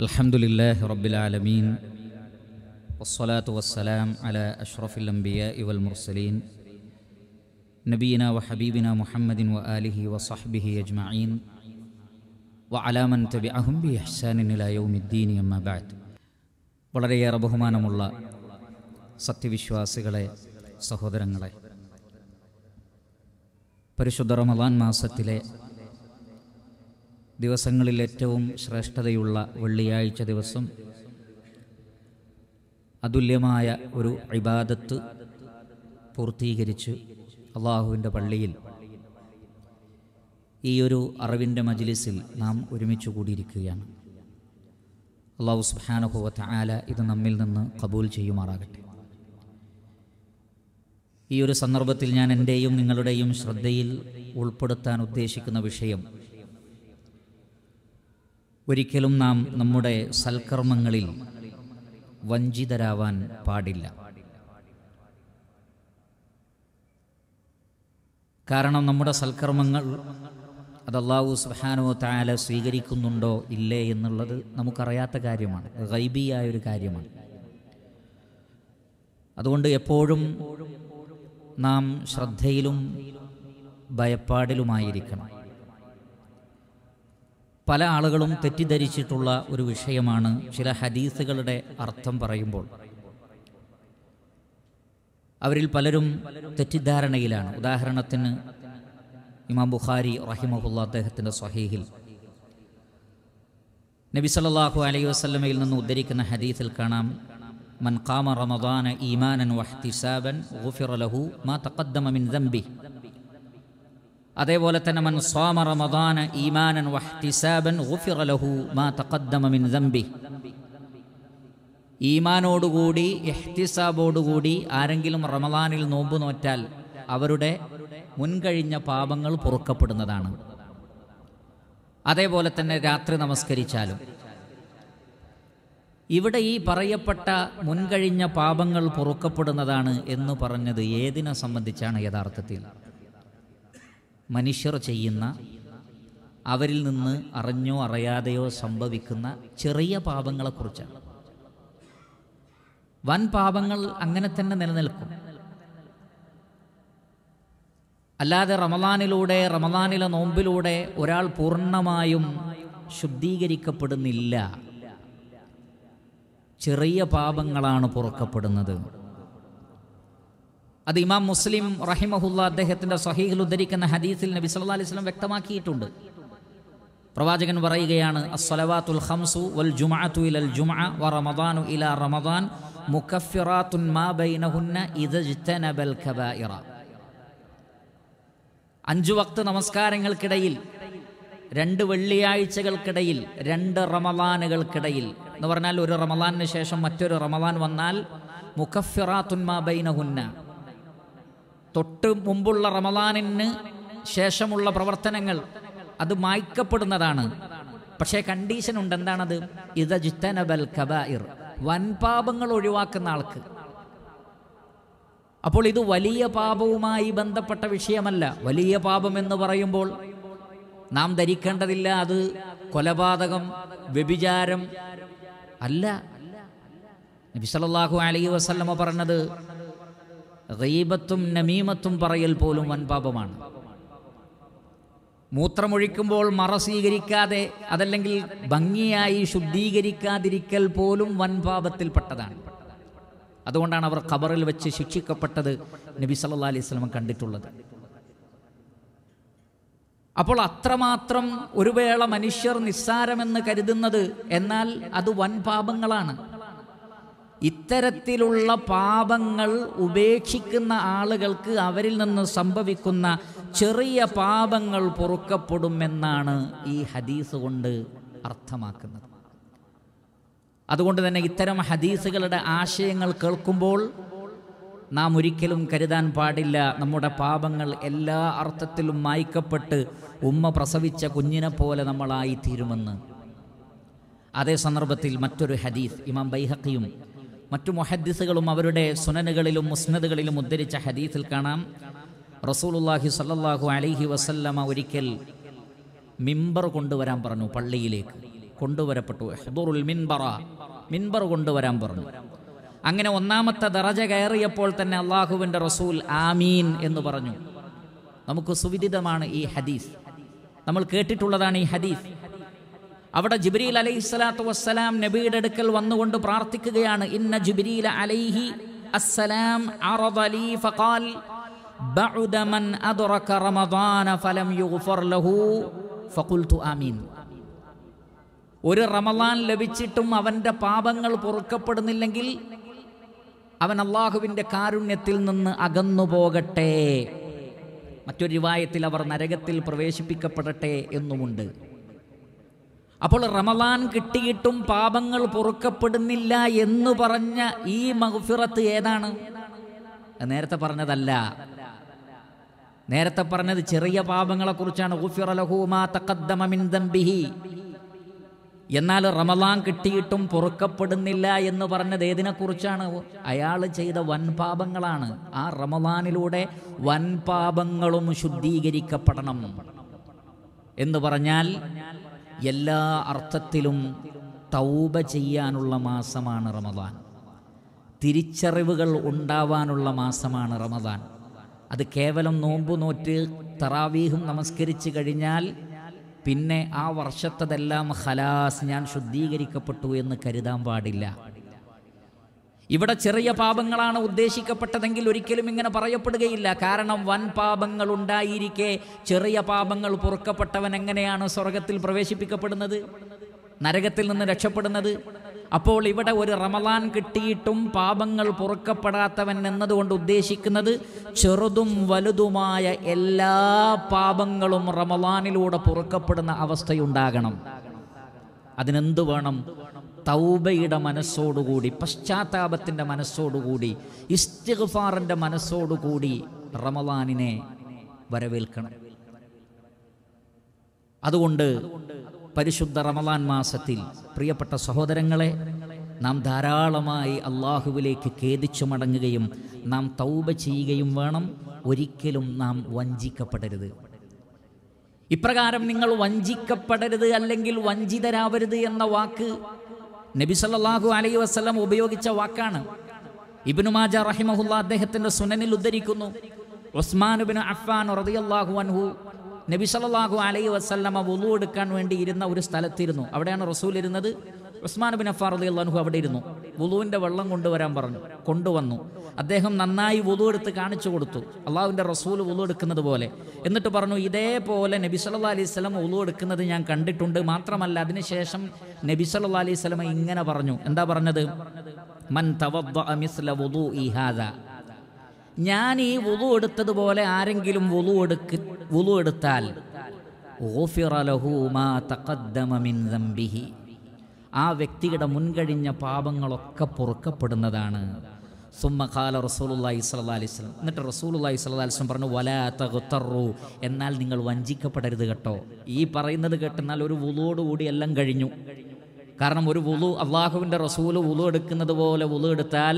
الحمد لله رب العالمين والصلاة والسلام على أشرف الأنبياء والمرسلين نبينا وحبيبنا محمد وآله وصحبه أجمعين وعلى من تبعهم بإحسان إلى يوم الدين أما بعد വളരെയേറെ ബഹുമാനമുള്ള സത്യവിശ്വാസികളെ സഹോദരങ്ങളെ പരിശുദ്ധ റമദാൻ മാസത്തിലെ ദിവസങ്ങളിൽ ഏറ്റവും ശ്രേഷ്ഠതയുള്ള വെള്ളിയാഴ്ച ദിവസം അതുല്യമായ ഒരു ഇബാദത്ത് പൂർത്തീകരിച്ച് അള്ളാഹുവിൻ്റെ പള്ളിയിൽ ഈ ഒരു അറിവിൻ്റെ മജിലിസിൽ നാം ഒരുമിച്ച് കൂടിയിരിക്കുകയാണ് അള്ളാഹു സുബാനുഭവത്ത് ആല ഇത് നമ്മിൽ നിന്ന് കബൂൽ ചെയ്യുമാറാകട്ടെ ഈ ഒരു സന്ദർഭത്തിൽ ഞാൻ എൻ്റെയും നിങ്ങളുടെയും ശ്രദ്ധയിൽ ഉൾപ്പെടുത്താൻ ഉദ്ദേശിക്കുന്ന വിഷയം ഒരിക്കലും നാം നമ്മുടെ സൽക്കർമ്മങ്ങളിൽ വഞ്ചിതരാവാൻ പാടില്ല കാരണം നമ്മുടെ സൽക്കർമ്മങ്ങൾ അത് അള്ളാഹു സുബാനോ താല സ്വീകരിക്കുന്നുണ്ടോ ഇല്ലേ എന്നുള്ളത് നമുക്കറിയാത്ത കാര്യമാണ് ഗൈബിയായ ഒരു കാര്യമാണ് അതുകൊണ്ട് എപ്പോഴും നാം ശ്രദ്ധയിലും ഭയപ്പാടിലുമായിരിക്കണം പല ആളുകളും തെറ്റിദ്ധരിച്ചിട്ടുള്ള ഒരു വിഷയമാണ് ചില ഹദീസുകളുടെ അർത്ഥം പറയുമ്പോൾ അവരിൽ പലരും തെറ്റിദ്ധാരണയിലാണ് ഉദാഹരണത്തിന് ഇമാം ബുഖാരി റഹിമഹുല്ല അദ്ദേഹത്തിൻ്റെ സ്വഹീഹിൽ നബി സല്ലാഹു അലൈഹി വസ്ലമയിൽ നിന്ന് ഉദ്ധരിക്കുന്ന ഹദീസിൽ കാണാം മൻ കാമ റമദാന ഈമാനൻ വഹ്തിസാബൻ ഗുഫിറ ലഹു മാ തഖദ്ദമ മിൻ ദംബി അതേപോലെ തന്നെ മൻ സ്വാമ റമദാന ഈമാനൻ വഹ്തിസാബൻ ഗുഫിറ ലഹു മാ തഖദ്ദമ മിൻ ദംബി ഈമാനോടുകൂടി കൂടി ആരെങ്കിലും റമദാനിൽ നോമ്പ് നോറ്റാൽ അവരുടെ മുൻകഴിഞ്ഞ പാപങ്ങൾ പൊറുക്കപ്പെടുന്നതാണ് അതേപോലെ തന്നെ രാത്രി നമസ്കരിച്ചാലും ഇവിടെ ഈ പറയപ്പെട്ട മുൻകഴിഞ്ഞ പാപങ്ങൾ പൊറുക്കപ്പെടുന്നതാണ് എന്ന് പറഞ്ഞത് ഏതിനെ സംബന്ധിച്ചാണ് യഥാർത്ഥത്തിൽ മനുഷ്യർ ചെയ്യുന്ന അവരിൽ നിന്ന് അറിഞ്ഞോ അറിയാതെയോ സംഭവിക്കുന്ന ചെറിയ പാപങ്ങളെക്കുറിച്ചാണ് വൻ പാപങ്ങൾ അങ്ങനെ തന്നെ നിലനിൽക്കും അല്ലാതെ റമദാനിലൂടെ റമദാനിലെ നോമ്പിലൂടെ ഒരാൾ പൂർണ്ണമായും ശുദ്ധീകരിക്കപ്പെടുന്നില്ല ചെറിയ പാപങ്ങളാണ് പുറക്കപ്പെടുന്നത് അത് ഇമാം മുസ്ലിം റഹിമഹുല്ല അദ്ദേഹത്തിന്റെ സഹീഹിൽ ഉദ്ധരിക്കുന്ന ഹദീസിൽ നബി സല്ലാ അലൈഹി സ്വലം വ്യക്തമാക്കിയിട്ടുണ്ട് പ്രവാചകൻ പറയുകയാണ് വൽ ഇലൽ വ റമദാനു ഇല റമദാൻ മാ ബൈനഹുന്ന കബായിറ അഞ്ചു വക്ത് നമസ്കാരങ്ങൾക്കിടയിൽ രണ്ട് വെള്ളിയാഴ്ചകൾക്കിടയിൽ രണ്ട് റമദാനുകൾക്കിടയിൽ എന്ന് പറഞ്ഞാൽ ഒരു റമദാനിന് ശേഷം മറ്റൊരു റമദാൻ വന്നാൽ മുക്കഫിറാത്തുൻ മാ ബൈനഹുന്ന തൊട്ട് മുമ്പുള്ള റമദാനിന് ശേഷമുള്ള പ്രവർത്തനങ്ങൾ അത് മായ്ക്കപ്പെടുന്നതാണ് പക്ഷേ കണ്ടീഷൻ ഉണ്ട് എന്താണത് ഇതജിത്തനബൽ കബായിർ വൻപാപങ്ങൾ ഒഴിവാക്കുന്ന ആൾക്ക് അപ്പോൾ ഇത് വലിയ പാപവുമായി ബന്ധപ്പെട്ട വിഷയമല്ല വലിയ പാപം എന്ന് പറയുമ്പോൾ നാം ധരിക്കേണ്ടതില്ല അത് കൊലപാതകം വ്യഭിചാരം അല്ല നബിസലല്ലാഹു അലൈ വസല്ലമ പറഞ്ഞത് റീബത്തും നമീമത്തും പറയൽ പോലും വൻപാപമാണ് മൂത്രമൊഴിക്കുമ്പോൾ മറ സ്വീകരിക്കാതെ അതല്ലെങ്കിൽ ഭംഗിയായി ശുദ്ധീകരിക്കാതിരിക്കൽ പോലും വൻപാപത്തിൽപ്പെട്ടതാണ് അതുകൊണ്ടാണ് അവർ ഖബറിൽ വെച്ച് ശിക്ഷിക്കപ്പെട്ടത് നബി സല്ലാ അലൈഹി സ്വലം കണ്ടിട്ടുള്ളത് അപ്പോൾ അത്രമാത്രം ഒരു വേള മനുഷ്യർ നിസ്സാരമെന്ന് കരുതുന്നത് എന്നാൽ അത് വൻപാപങ്ങളാണ് ഇത്തരത്തിലുള്ള പാപങ്ങൾ ഉപേക്ഷിക്കുന്ന ആളുകൾക്ക് അവരിൽ നിന്ന് സംഭവിക്കുന്ന ചെറിയ പാപങ്ങൾ പൊറുക്കപ്പെടുമെന്നാണ് ഈ ഹദീസ് കൊണ്ട് അർത്ഥമാക്കുന്നത് അതുകൊണ്ട് തന്നെ ഇത്തരം ഹദീസുകളുടെ ആശയങ്ങൾ കേൾക്കുമ്പോൾ നാം ഒരിക്കലും കരുതാൻ പാടില്ല നമ്മുടെ പാപങ്ങൾ എല്ലാ അർത്ഥത്തിലും മായ്ക്കപ്പെട്ട് ഉമ്മ പ്രസവിച്ച കുഞ്ഞിനെ പോലെ നമ്മളായി തീരുമെന്ന് അതേ സന്ദർഭത്തിൽ മറ്റൊരു ഹദീസ് ഇമാം ബൈഹക്കിയും മറ്റു മൊഹദ്ദിസുകളും അവരുടെ സുനനുകളിലും മുസ്നദുകളിലും ഉദ്ധരിച്ച ഹദീസിൽ കാണാം റസൂലുല്ലാഹി സല്ലാഹു അലൈഹി വസല്ലമ ഒരിക്കൽ മിമ്പർ കൊണ്ടുവരാൻ പറഞ്ഞു പള്ളിയിലേക്ക് കൊണ്ടുവരപ്പെട്ടു ഹദുറുൽ മിൻബറ മിൻബർ കൊണ്ടുവരാൻ പറഞ്ഞു അങ്ങനെ ഒന്നാമത്തെ ദറജ കയറിയപ്പോൾ തന്നെ അള്ളാഹുവിൻ്റെ റസൂൽ ആമീൻ എന്ന് പറഞ്ഞു നമുക്ക് സുവിദിതമാണ് ഈ ഹദീസ് നമ്മൾ കേട്ടിട്ടുള്ളതാണ് ഈ ഹദീസ് അവിടെ ജിബിരിയിൽ അലൈഹി സ്വലാത്തു വസ്സലാം നബിയുടെ അടുക്കൽ വന്നുകൊണ്ട് പ്രാർത്ഥിക്കുകയാണ് ഇന്ന ജിബിരിയിൽ അലൈഹി അസ്സലാം അറദലി ഫഖാൽ بعد من أدرك رمضان فلم يغفر له فقلت آمين ഒരു റമദാൻ ലഭിച്ചിട്ടും അവന്റെ പാപങ്ങൾ പൊറുക്കപ്പെടുന്നില്ലെങ്കിൽ അവൻ അള്ളാഹുവിന്റെ കാരുണ്യത്തിൽ നിന്ന് അകന്നു പോകട്ടെ മറ്റൊരു വായത്തിൽ അവർ നരകത്തിൽ പ്രവേശിപ്പിക്കപ്പെടട്ടെ എന്നുമുണ്ട് അപ്പോൾ റമദാൻ കിട്ടിയിട്ടും പാപങ്ങൾ പൊറുക്കപ്പെടുന്നില്ല എന്ന് പറഞ്ഞ ഈ മഹുഫിറത്ത് ഏതാണ് നേരത്തെ പറഞ്ഞതല്ല നേരത്തെ പറഞ്ഞത് ചെറിയ പാപങ്ങളെ കുറിച്ചാണ് എന്നാൽ റമദാൻ കിട്ടിയിട്ടും പൊറുക്കപ്പെടുന്നില്ല എന്ന് പറഞ്ഞത് ഏതിനെക്കുറിച്ചാണ് അയാൾ ചെയ്ത വൻ പാപങ്ങളാണ് ആ റമദാനിലൂടെ വൻ പാപങ്ങളും ശുദ്ധീകരിക്കപ്പെടണം എന്ന് പറഞ്ഞാൽ എല്ലാ അർത്ഥത്തിലും തൗബ ചെയ്യാനുള്ള മാസമാണ് റമദാൻ തിരിച്ചറിവുകൾ ഉണ്ടാവാനുള്ള മാസമാണ് റമദാൻ അത് കേവലം നോമ്പ് നോറ്റ് തറാവീഹും നമസ്കരിച്ച് കഴിഞ്ഞാൽ പിന്നെ ആ വർഷത്തതെല്ലാം ഹലാസ് ഞാൻ ശുദ്ധീകരിക്കപ്പെട്ടു എന്ന് കരുതാൻ പാടില്ല ഇവിടെ ചെറിയ പാപങ്ങളാണ് ഉദ്ദേശിക്കപ്പെട്ടതെങ്കിൽ ഒരിക്കലും ഇങ്ങനെ പറയപ്പെടുകയില്ല കാരണം വൻ പാപങ്ങൾ ഉണ്ടായിരിക്കെ ചെറിയ പാപങ്ങൾ പൊറുക്കപ്പെട്ടവൻ എങ്ങനെയാണ് സ്വർഗത്തിൽ പ്രവേശിപ്പിക്കപ്പെടുന്നത് നരകത്തിൽ നിന്ന് രക്ഷപ്പെടുന്നത് അപ്പോൾ ഇവിടെ ഒരു റമലാൻ കിട്ടിയിട്ടും പാപങ്ങൾ പൊറുക്കപ്പെടാത്തവൻ എന്നതുകൊണ്ട് ഉദ്ദേശിക്കുന്നത് ചെറുതും വലുതുമായ എല്ലാ പാപങ്ങളും റമലാനിലൂടെ പൊറുക്കപ്പെടുന്ന അവസ്ഥയുണ്ടാകണം അതിനെന്ത് വേണം തൗബയുടെ മനസ്സോടുകൂടി പശ്ചാത്താപത്തിൻ്റെ മനസ്സോടുകൂടി ഇസ്തിഗ്ഫാറിൻ്റെ മനസ്സോടുകൂടി റമദാനിനെ വരവേൽക്കണം അതുകൊണ്ട് പരിശുദ്ധ റമദാൻ മാസത്തിൽ പ്രിയപ്പെട്ട സഹോദരങ്ങളെ നാം ധാരാളമായി അള്ളാഹുവിലേക്ക് ഖേദിച്ചു മടങ്ങുകയും നാം തൗബ ചെയ്യുകയും വേണം ഒരിക്കലും നാം വഞ്ചിക്കപ്പെടരുത് ഇപ്രകാരം നിങ്ങൾ വഞ്ചിക്കപ്പെടരുത് അല്ലെങ്കിൽ വഞ്ചിതരാവരുത് എന്ന വാക്ക് നബി സല്ലാഹു അലൈ വസ്ലം ഉപയോഗിച്ച വാക്കാണ് ഇബിനുമാജ റഹിമഹുല്ല അദ്ദേഹത്തിന്റെ സുനനിൽ ഉദ്ധരിക്കുന്നു ഉസ്മാനുബിന് അഫ്ഫാൻ റതിയല്ലാഹു അൻഹു നബി സല്ലാഹു അലൈ വസ്ല്ലമ വുളു എടുക്കാൻ വേണ്ടി ഇരുന്ന ഒരു സ്ഥലത്തിരുന്നു അവിടെയാണ് റസൂൽ ഇരുന്നത് ഉസ്മാൻ ബിൻ അഫാർ അലി അള്ളാഹു അവിടെ ഇരുന്നു വുളുവിൻ്റെ വെള്ളം കൊണ്ടുവരാൻ പറഞ്ഞു കൊണ്ടുവന്നു അദ്ദേഹം നന്നായി വുളു എടുത്ത് കാണിച്ചു കൊടുത്തു അള്ളാഹുവിൻ്റെ റസൂൽ വുളു എടുക്കുന്നത് പോലെ എന്നിട്ട് പറഞ്ഞു ഇതേപോലെ നബി സല്ലാ അലൈഹി സ്വലം വുളു എടുക്കുന്നത് ഞാൻ കണ്ടിട്ടുണ്ട് മാത്രമല്ല അതിനുശേഷം നബി സല്ലാ അലൈഹി സ്വലമ ഇങ്ങനെ പറഞ്ഞു എന്താ പറഞ്ഞത് മൻ തവ ഞാൻ ഈ വുളു എടുത്തതുപോലെ ആരെങ്കിലും വുളു എടുക്ക് വുളു എടുത്താൽ ആ വ്യക്തിയുടെ മുൻകഴിഞ്ഞ പാപങ്ങളൊക്കെ പൊറുക്കപ്പെടുന്നതാണ് റസൂലുള്ളാഹി റസൂലുല്ലാഹി അലൈഹി വസല്ലം എന്നിട്ട് റസൂലുല്ലാഹി അലൈഹി അലിസ്ലം പറഞ്ഞു വലാ തകുത്തറു എന്നാൽ നിങ്ങൾ വഞ്ചിക്കപ്പെടരുത് കേട്ടോ ഈ പറയുന്നത് കേട്ടെന്നാൽ ഒരു കൂടി എല്ലാം കഴിഞ്ഞു കാരണം ഒരു വുളു അള്ളാഹുവിൻ്റെ റസൂല് വുളു എടുക്കുന്നത് പോലെ വുളു എടുത്താൽ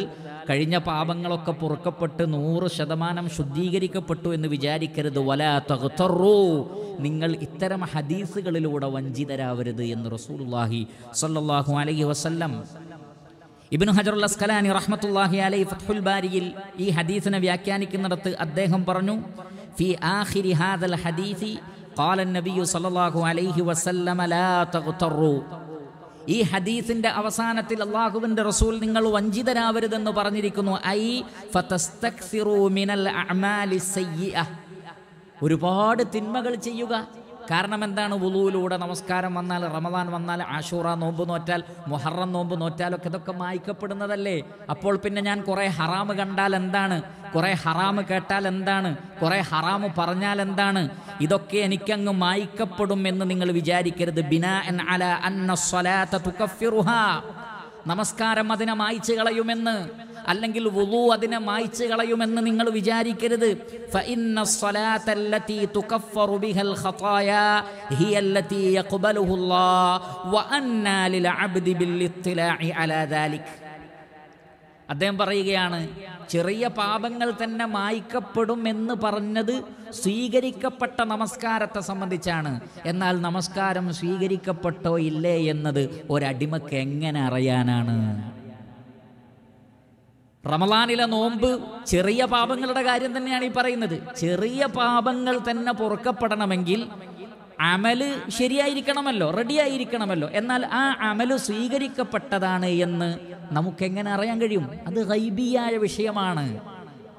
കഴിഞ്ഞ പാപങ്ങളൊക്കെ പുറക്കപ്പെട്ട് നൂറ് ശതമാനം ശുദ്ധീകരിക്കപ്പെട്ടു എന്ന് വിചാരിക്കരുത് വല തകുത്തറൂ നിങ്ങൾ ഇത്തരം ഹദീസുകളിലൂടെ വഞ്ചിതരാവരുത് എന്ന് റസൂലുല്ലാഹി സല്ലാഹു അലൈഹി വസല്ലം ഇബിൻ ഹജറുൽ അസ്കലാനി റഹ്മത്തുല്ലാഹി അലൈ ഫത്ഹുൽ ബാരിയിൽ ഈ ഹദീസിനെ വ്യാഖ്യാനിക്കുന്നിടത്ത് അദ്ദേഹം പറഞ്ഞു ഫി ആഖിരി ഹാദൽ ഹദീസി قال النبي صلى الله عليه وسلم لا تغتروا ഈ ഹദീസിന്റെ അവസാനത്തിൽ അള്ളാഹുവിന്റെ റസൂൽ നിങ്ങൾ വഞ്ചിതരാവരുതെന്ന് പറഞ്ഞിരിക്കുന്നു ഐ മിനൽ ഒരുപാട് തിന്മകൾ ചെയ്യുക കാരണം എന്താണ് വുളുവിലൂടെ നമസ്കാരം വന്നാൽ റമദാൻ വന്നാൽ ആഷൂറ നോമ്പ് നോറ്റാൽ മുഹറം നോമ്പ് നോറ്റാലൊക്കെ ഇതൊക്കെ മായ്ക്കപ്പെടുന്നതല്ലേ അപ്പോൾ പിന്നെ ഞാൻ കുറേ ഹറാമ് കണ്ടാൽ എന്താണ് കുറേ ഹറാമ് കേട്ടാൽ എന്താണ് കുറേ ഹറാമ് പറഞ്ഞാൽ എന്താണ് ഇതൊക്കെ എനിക്കങ്ങ് മായ്ക്കപ്പെടും എന്ന് നിങ്ങൾ വിചാരിക്കരുത് ബിനാ അൻ അല അന്ന നമസ്കാരം അതിനെ മായ്ച്ചു കളയുമെന്ന് അല്ലെങ്കിൽ വുളു അതിനെ മായ്ച്ചു കളയുമെന്ന് നിങ്ങൾ വിചാരിക്കരുത് ഫഇന്ന അദ്ദേഹം പറയുകയാണ് ചെറിയ പാപങ്ങൾ തന്നെ മായ്ക്കപ്പെടും എന്ന് പറഞ്ഞത് സ്വീകരിക്കപ്പെട്ട നമസ്കാരത്തെ സംബന്ധിച്ചാണ് എന്നാൽ നമസ്കാരം സ്വീകരിക്കപ്പെട്ടോ ഇല്ലേ എന്നത് ഒരടിമക്ക് എങ്ങനെ അറിയാനാണ് റമലാനിലെ നോമ്പ് ചെറിയ പാപങ്ങളുടെ കാര്യം തന്നെയാണ് ഈ പറയുന്നത് ചെറിയ പാപങ്ങൾ തന്നെ പൊറുക്കപ്പെടണമെങ്കിൽ അമല് ശരിയായിരിക്കണമല്ലോ റെഡിയായിരിക്കണമല്ലോ എന്നാൽ ആ അമല് സ്വീകരിക്കപ്പെട്ടതാണ് എന്ന് നമുക്കെങ്ങനെ അറിയാൻ കഴിയും അത് ഹൈബിയായ വിഷയമാണ്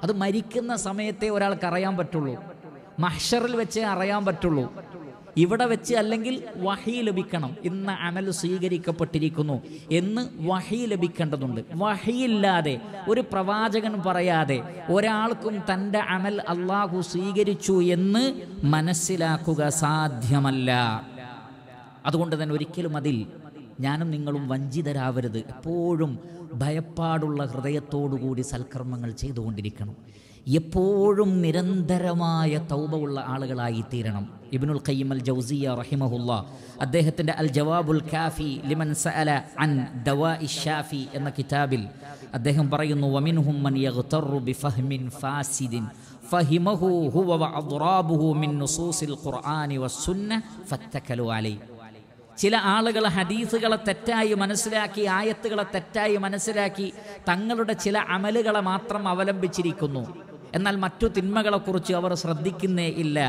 അത് മരിക്കുന്ന സമയത്തെ ഒരാൾക്ക് അറിയാൻ പറ്റുള്ളൂ മഹ്ഷറിൽ വെച്ചേ അറിയാൻ പറ്റുള്ളൂ ഇവിടെ വെച്ച് അല്ലെങ്കിൽ വഹി ലഭിക്കണം ഇന്ന് അമൽ സ്വീകരിക്കപ്പെട്ടിരിക്കുന്നു എന്ന് വഹി ലഭിക്കേണ്ടതുണ്ട് വഹിയില്ലാതെ ഒരു പ്രവാചകൻ പറയാതെ ഒരാൾക്കും തൻ്റെ അമൽ അള്ളാഹു സ്വീകരിച്ചു എന്ന് മനസ്സിലാക്കുക സാധ്യമല്ല അതുകൊണ്ട് തന്നെ ഒരിക്കലും അതിൽ ഞാനും നിങ്ങളും വഞ്ചിതരാവരുത് എപ്പോഴും ഭയപ്പാടുള്ള ഹൃദയത്തോടുകൂടി സൽക്കർമ്മങ്ങൾ ചെയ്തുകൊണ്ടിരിക്കണം എപ്പോഴും നിരന്തരമായ തൗബ ഉള്ള ആളുകളായി തീരണം ഇബ്നുൽ ഖയ്യിം അൽ ജൗസിയ റഹിമഹുല്ല അദ്ദേഹത്തിൻ്റെ അൽ ജവാബുൽ കാഫി ലിമൻ സഅല അൻ ദവാ ഇഷാഫി എന്ന കിതാബിൽ അദ്ദേഹം പറയുന്നു വമിൻഹും മൻ യഗ്തറു ബിഫഹ്മിൻ ഫാസിദിൻ ഫഹിമഹു ഹുവ വഅദ്റാബുഹു മിൻ നുസൂസിൽ ഖുർആനി വസ്സുന്ന ഫത്തക്കലു അലൈ ചില ആളുകൾ ഹദീസുകളെ തെറ്റായി മനസ്സിലാക്കി ആയത്തുകളെ തെറ്റായി മനസ്സിലാക്കി തങ്ങളുടെ ചില അമലുകളെ മാത്രം അവലംബിച്ചിരിക്കുന്നു എന്നാൽ മറ്റു തിന്മകളെക്കുറിച്ച് അവർ ശ്രദ്ധിക്കുന്നേ ഇല്ല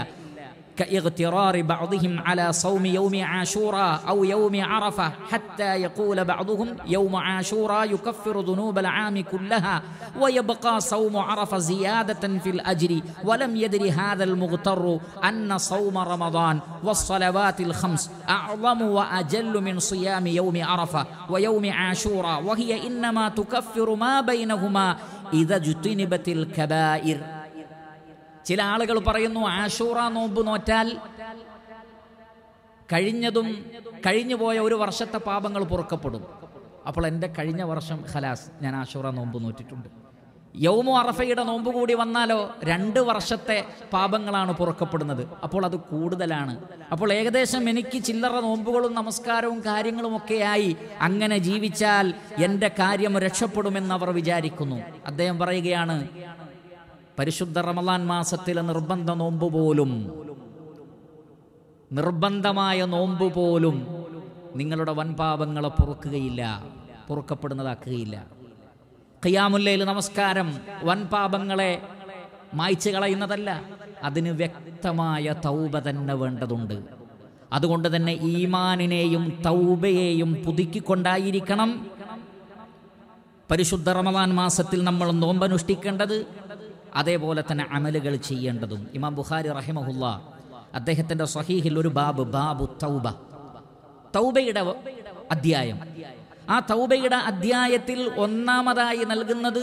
كاغترار بعضهم على صوم يوم عاشوراء أو يوم عرفة حتى يقول بعضهم يوم عاشوراء يكفر ذنوب العام كلها ويبقى صوم عرفة زيادة في الأجر ولم يدر هذا المغتر أن صوم رمضان والصلوات الخمس أعظم وأجل من صيام يوم عرفة ويوم عاشوراء وهي إنما تكفر ما بينهما ചില ആളുകൾ പറയുന്നു ആഷൂറ നോമ്പ് നോറ്റാൽ കഴിഞ്ഞതും കഴിഞ്ഞുപോയ ഒരു വർഷത്തെ പാപങ്ങൾ പുറക്കപ്പെടും അപ്പോൾ എൻ്റെ കഴിഞ്ഞ വർഷം ഖലാസ് ഞാൻ ആഷൂറ നോമ്പ് നോറ്റിട്ടുണ്ട് യൗമു അറഫയുടെ നോമ്പ് കൂടി വന്നാലോ രണ്ട് വർഷത്തെ പാപങ്ങളാണ് പുറക്കപ്പെടുന്നത് അപ്പോൾ അത് കൂടുതലാണ് അപ്പോൾ ഏകദേശം എനിക്ക് ചില്ലറ നോമ്പുകളും നമസ്കാരവും ഒക്കെയായി അങ്ങനെ ജീവിച്ചാൽ എൻ്റെ കാര്യം രക്ഷപ്പെടുമെന്ന് അവർ വിചാരിക്കുന്നു അദ്ദേഹം പറയുകയാണ് പരിശുദ്ധ റമലാൻ മാസത്തിലെ നിർബന്ധ നോമ്പ് പോലും നിർബന്ധമായ നോമ്പ് പോലും നിങ്ങളുടെ വൻപാപങ്ങളെ പൊറുക്കുകയില്ല പൊറുക്കപ്പെടുന്നതാക്കുകയില്ല ഖിയാമുല്ലയിൽ നമസ്കാരം വൻ പാപങ്ങളെ മായ്ച്ചു കളയുന്നതല്ല അതിന് വ്യക്തമായ തൗബ തന്നെ വേണ്ടതുണ്ട് അതുകൊണ്ട് തന്നെ ഈമാനിനെയും തൗബയെയും പുതുക്കിക്കൊണ്ടായിരിക്കണം പരിശുദ്ധ റമദാൻ മാസത്തിൽ നമ്മൾ നോമ്പനുഷ്ഠിക്കേണ്ടത് അതേപോലെ തന്നെ അമലുകൾ ചെയ്യേണ്ടതും ഇമാം ബുഖാരി റഹിമഹുല്ല അദ്ദേഹത്തിന്റെ സഹീഹിൽ ഒരു ബാബ് ബാബു തൗബ തൗബയുടെ അധ്യായം ആ തൗബയുടെ അധ്യായത്തിൽ ഒന്നാമതായി നൽകുന്നത്